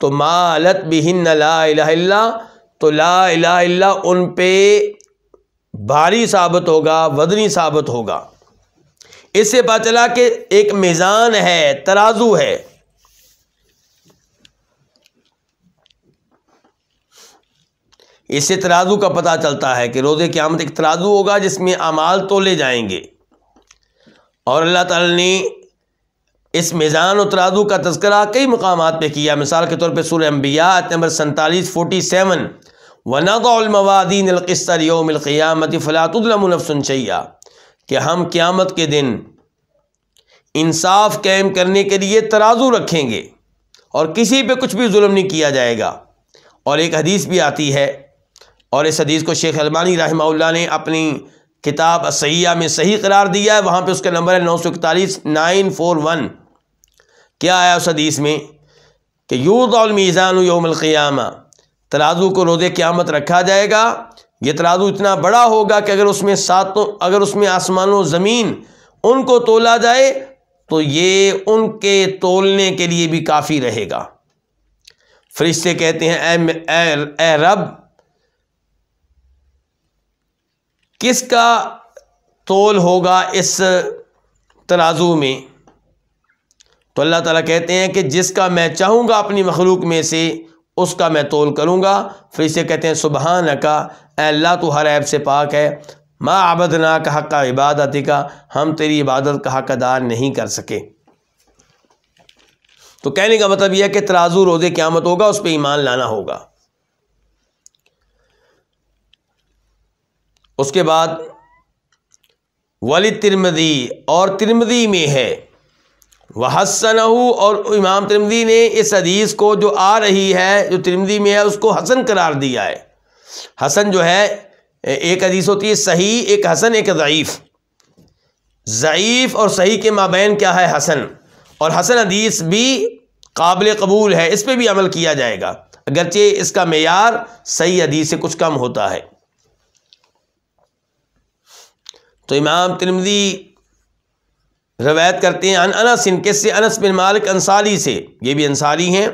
تو مالت بہن لا الہ اللہ تو لا الہ اللہ ان پہ بھاری ثابت ہوگا ودنی ثابت ہوگا اس سے پتہ چلا کہ ایک میزان ہے ترازو ہے اس سے ترازو کا پتہ چلتا ہے کہ روزے قیامت ایک ترازو ہوگا جس میں اعمال تو لے جائیں گے اور اللہ تعالی نے اس میزان و ترازو کا تذکرہ کئی مقامات پہ کیا مثال کے طور پہ آیت نمبر سینتالیس فورٹی سیون ونا کولموادی القصہ یوم القیامت فلاط المن الف سنشیا کہ ہم قیامت کے دن انصاف قائم کرنے کے لیے ترازو رکھیں گے اور کسی پہ کچھ بھی ظلم نہیں کیا جائے گا اور ایک حدیث بھی آتی ہے اور اس حدیث کو شیخ البانی رحمہ اللہ نے اپنی کتاب سیاح میں صحیح قرار دیا ہے وہاں پہ اس کا نمبر ہے نو سو اکتالیس نائن فور ون کیا آیا اس حدیث میں کہ یوں المیزان یوم القیامہ ترازو کو روز قیامت رکھا جائے گا یہ ترازو اتنا بڑا ہوگا کہ اگر اس میں ساتوں اگر اس میں آسمان و زمین ان کو تولا جائے تو یہ ان کے تولنے کے لیے بھی کافی رہے گا فرشتے کہتے ہیں اے اے رب کس کا تول ہوگا اس ترازو میں تو اللہ تعالیٰ کہتے ہیں کہ جس کا میں چاہوں گا اپنی مخلوق میں سے اس کا میں تول کروں گا پھر اسے کہتے ہیں سبحان کا اے اللہ تو ہر عیب سے پاک ہے ماں کا حق کا عبادت کا ہم تیری عبادت کا حق ادا نہیں کر سکے تو کہنے کا مطلب یہ ہے کہ ترازو روزے قیامت ہوگا اس پہ ایمان لانا ہوگا اس کے بعد ولی ترمدی اور ترمدی میں ہے وہ حسن اور امام ترمدی نے اس حدیث کو جو آ رہی ہے جو ترمدی میں ہے اس کو حسن قرار دیا ہے حسن جو ہے ایک حدیث ہوتی ہے صحیح ایک حسن ایک ضعیف ضعیف اور صحیح کے مابین کیا ہے حسن اور حسن حدیث بھی قابل قبول ہے اس پہ بھی عمل کیا جائے گا اگرچہ اس کا معیار صحیح حدیث سے کچھ کم ہوتا ہے تو امام ترمدی روایت کرتے ہیں ان انس ان کس سے انس بن مالک انصاری سے یہ بھی انصاری ہیں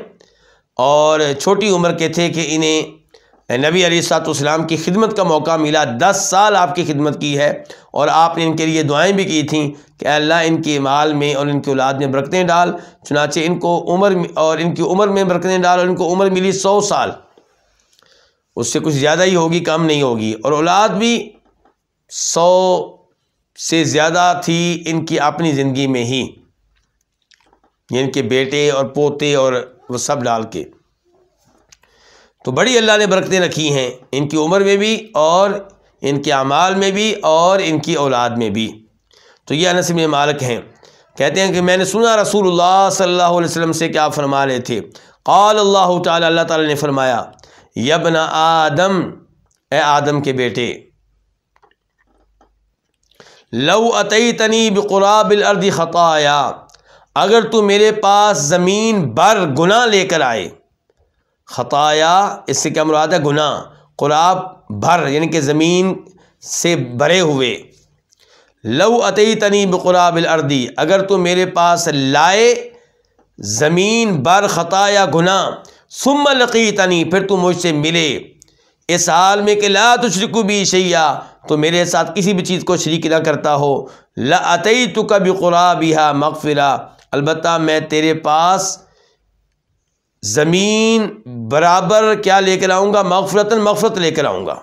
اور چھوٹی عمر کے تھے کہ انہیں نبی علی سات و اسلام کی خدمت کا موقع ملا دس سال آپ کی خدمت کی ہے اور آپ نے ان کے لیے دعائیں بھی کی تھیں کہ اللہ ان کے مال میں اور ان کی اولاد میں برکتیں ڈال چنانچہ ان کو عمر اور ان کی عمر میں برکتیں ڈال اور ان کو عمر ملی سو سال اس سے کچھ زیادہ ہی ہوگی کم نہیں ہوگی اور اولاد بھی سو سے زیادہ تھی ان کی اپنی زندگی میں ہی ان یعنی کے بیٹے اور پوتے اور وہ سب ڈال کے تو بڑی اللہ نے برکتیں رکھی ہیں ان کی عمر میں بھی اور ان کے اعمال میں بھی اور ان کی اولاد میں بھی تو یہ انس یہ مالک ہیں کہتے ہیں کہ میں نے سنا رسول اللہ صلی اللہ علیہ وسلم سے کیا فرما رہے تھے قال اللہ تعالی اللہ تعالی نے فرمایا یبن آدم اے آدم کے بیٹے لو عطی تنی بقراب الردی خطایا اگر تو میرے پاس زمین بر گناہ لے کر آئے خطایا اس سے کیا مراد ہے گناہ قراب بھر یعنی کہ زمین سے بھرے ہوئے لو عطی تنی بقراب الردی اگر تو میرے پاس لائے زمین بر خطا یا گناہ سم لقی تنی پھر تو مجھ سے ملے اس حال میں کہ لا تشرکو بھی شیعہ تو میرے ساتھ کسی بھی چیز کو شریک نہ کرتا ہو تو کبھی قرآبا مغفرہ البتہ میں تیرے پاس زمین برابر کیا لے کر آؤں گا مغفرت مغفرت لے کر آؤں گا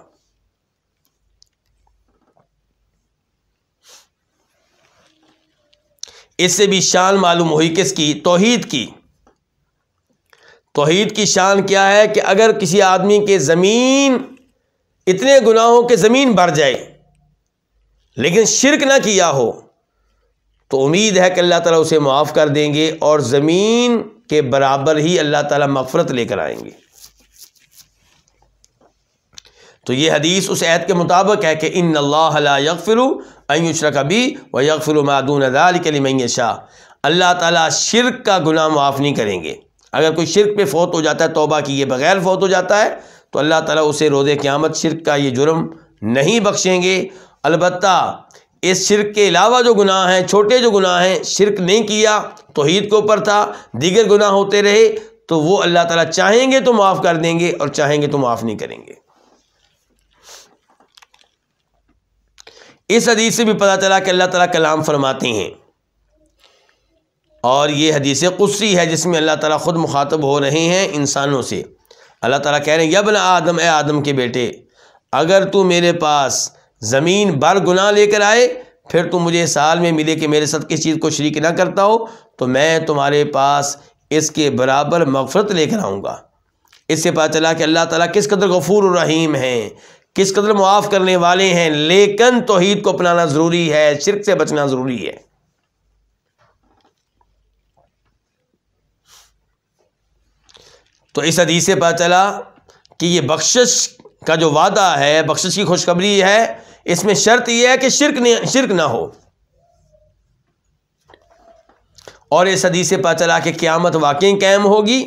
اس سے بھی شان معلوم ہوئی کس کی توحید کی توحید کی شان کیا ہے کہ اگر کسی آدمی کے زمین اتنے گناہوں کے کہ زمین بھر جائے لیکن شرک نہ کیا ہو تو امید ہے کہ اللہ تعالیٰ اسے معاف کر دیں گے اور زمین کے برابر ہی اللہ تعالیٰ مفرت لے کر آئیں گے تو یہ حدیث اس عید کے مطابق ہے کہ ان اللہ یک ایوشر کبھی و یق فرو مادون نظال کے لیے شاہ اللہ تعالیٰ شرک کا گناہ معاف نہیں کریں گے اگر کوئی شرک پہ فوت ہو جاتا ہے توبہ کی یہ بغیر فوت ہو جاتا ہے تو اللہ تعالیٰ اسے روز قیامت شرک کا یہ جرم نہیں بخشیں گے البتہ اس شرک کے علاوہ جو گناہ ہیں چھوٹے جو گناہ ہیں شرک نہیں کیا تو عید کے اوپر تھا دیگر گناہ ہوتے رہے تو وہ اللہ تعالیٰ چاہیں گے تو معاف کر دیں گے اور چاہیں گے تو معاف نہیں کریں گے اس حدیث سے بھی پتہ چلا کہ اللہ تعالیٰ کلام فرماتے ہیں اور یہ حدیث قصی ہے جس میں اللہ تعالیٰ خود مخاطب ہو رہے ہیں انسانوں سے اللہ تعالیٰ کہہ رہے ہیں یبن آدم اے آدم کے بیٹے اگر تو میرے پاس زمین بر گناہ لے کر آئے پھر تم مجھے سال میں ملے کہ میرے ساتھ کس چیز کو شریک نہ کرتا ہو تو میں تمہارے پاس اس کے برابر مغفرت لے کر آؤں گا اس سے پتہ چلا کہ اللہ تعالیٰ کس قدر غفور الرحیم ہیں کس قدر معاف کرنے والے ہیں لیکن توحید کو اپنانا ضروری ہے شرک سے بچنا ضروری ہے تو اس حدیث سے پتہ چلا کہ یہ بخشش کا جو وعدہ ہے بخشش کی خوشخبری ہے اس میں شرط یہ ہے کہ شرک نہ ہو اور اس حدیث سے پتہ چلا کہ قیامت واقعی قائم ہوگی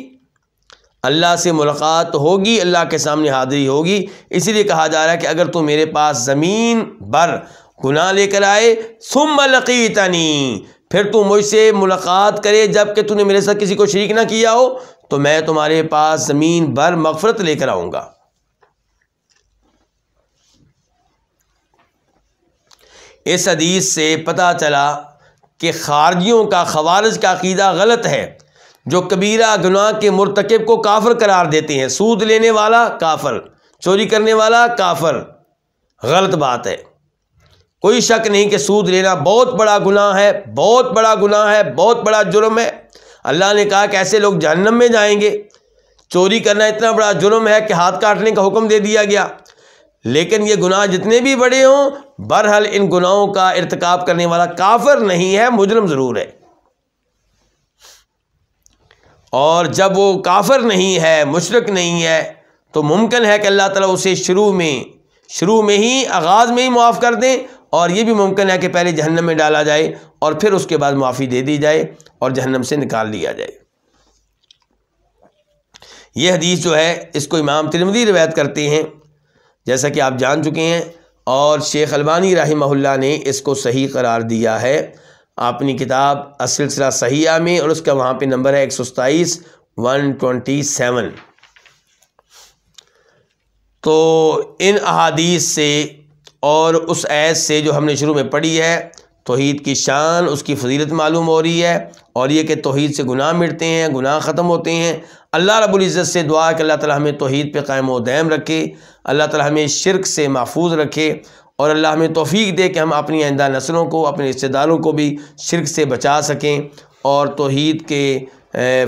اللہ سے ملاقات ہوگی اللہ کے سامنے حاضری ہوگی اسی لیے کہا جا رہا ہے کہ اگر تم میرے پاس زمین بھر گناہ لے کر آئے سم لقیتنی پھر تو مجھ سے ملاقات کرے جب کہ تو نے میرے ساتھ کسی کو شریک نہ کیا ہو تو میں تمہارے پاس زمین بھر مغفرت لے کر آؤں گا اس حدیث سے پتہ چلا کہ خارجیوں کا خوارج کا عقیدہ غلط ہے جو کبیرہ گناہ کے مرتکب کو کافر قرار دیتے ہیں سود لینے والا کافر چوری کرنے والا کافر غلط بات ہے کوئی شک نہیں کہ سود لینا بہت بڑا گناہ ہے بہت بڑا گناہ ہے بہت بڑا جرم ہے اللہ نے کہا کہ ایسے لوگ جہنم میں جائیں گے چوری کرنا اتنا بڑا جرم ہے کہ ہاتھ کاٹنے کا حکم دے دیا گیا لیکن یہ گناہ جتنے بھی بڑے ہوں برحال ان گناہوں کا ارتکاب کرنے والا کافر نہیں ہے مجرم ضرور ہے اور جب وہ کافر نہیں ہے مشرق نہیں ہے تو ممکن ہے کہ اللہ تعالیٰ اسے شروع میں شروع میں ہی آغاز میں ہی معاف کر دیں اور یہ بھی ممکن ہے کہ پہلے جہنم میں ڈالا جائے اور پھر اس کے بعد معافی دے دی جائے اور جہنم سے نکال دیا جائے یہ حدیث جو ہے اس کو امام ترمدی روایت کرتے ہیں جیسا کہ آپ جان چکے ہیں اور شیخ البانی رحمہ اللہ نے اس کو صحیح قرار دیا ہے اپنی کتاب اسلسلہ صحیحہ میں اور اس کا وہاں پہ نمبر ہے ایک سو ستائیس ون ٹوینٹی سیون تو ان احادیث سے اور اس عید سے جو ہم نے شروع میں پڑھی ہے توحید کی شان اس کی فضیلت معلوم ہو رہی ہے اور یہ کہ توحید سے گناہ مٹتے ہیں گناہ ختم ہوتے ہیں اللہ رب العزت سے دعا کہ اللہ تعالیٰ ہمیں توحید پہ قائم و دائم رکھے اللہ تعالیٰ ہمیں شرک سے محفوظ رکھے اور اللہ ہمیں توفیق دے کہ ہم اپنی آئندہ نسلوں کو اپنے رشتے داروں کو بھی شرک سے بچا سکیں اور توحید کے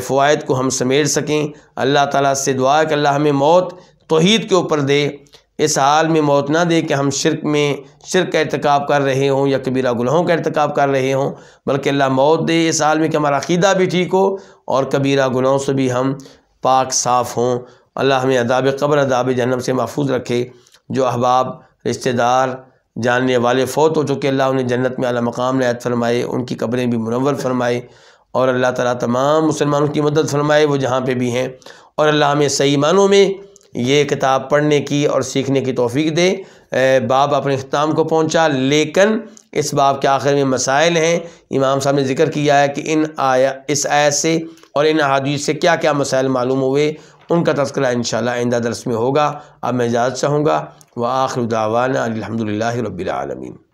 فوائد کو ہم سمیٹ سکیں اللہ تعالیٰ سے دعا کہ اللہ ہمیں موت توحید کے اوپر دے اس حال میں موت نہ دے کہ ہم شرک میں شرک کا ارتکاب کر رہے ہوں یا کبیرہ گناہوں کا ارتکاب کر رہے ہوں بلکہ اللہ موت دے اس حال میں کہ ہمارا عقیدہ بھی ٹھیک ہو اور کبیرہ گناہوں سے بھی ہم پاک صاف ہوں اللہ ہمیں عذاب قبر عذاب جہنم سے محفوظ رکھے جو احباب رشتہ دار جاننے والے فوت ہو چکے اللہ انہیں جنت میں اعلیٰ مقام نے فرمائے ان کی قبریں بھی منور فرمائے اور اللہ تعالیٰ تمام مسلمانوں کی مدد فرمائے وہ جہاں پہ بھی ہیں اور اللہ ہمیں صحیح معنوں میں یہ کتاب پڑھنے کی اور سیکھنے کی توفیق دے باب اپنے اختتام کو پہنچا لیکن اس باب کے آخر میں مسائل ہیں امام صاحب نے ذکر کیا ہے کہ ان آیا اس آیت سے اور ان احادیث سے کیا کیا مسائل معلوم ہوئے ان کا تذکرہ انشاءاللہ اللہ آئندہ درس میں ہوگا اب میں اجازت چاہوں گا وہ آخر داوانہ الحمد للہ رب العالمین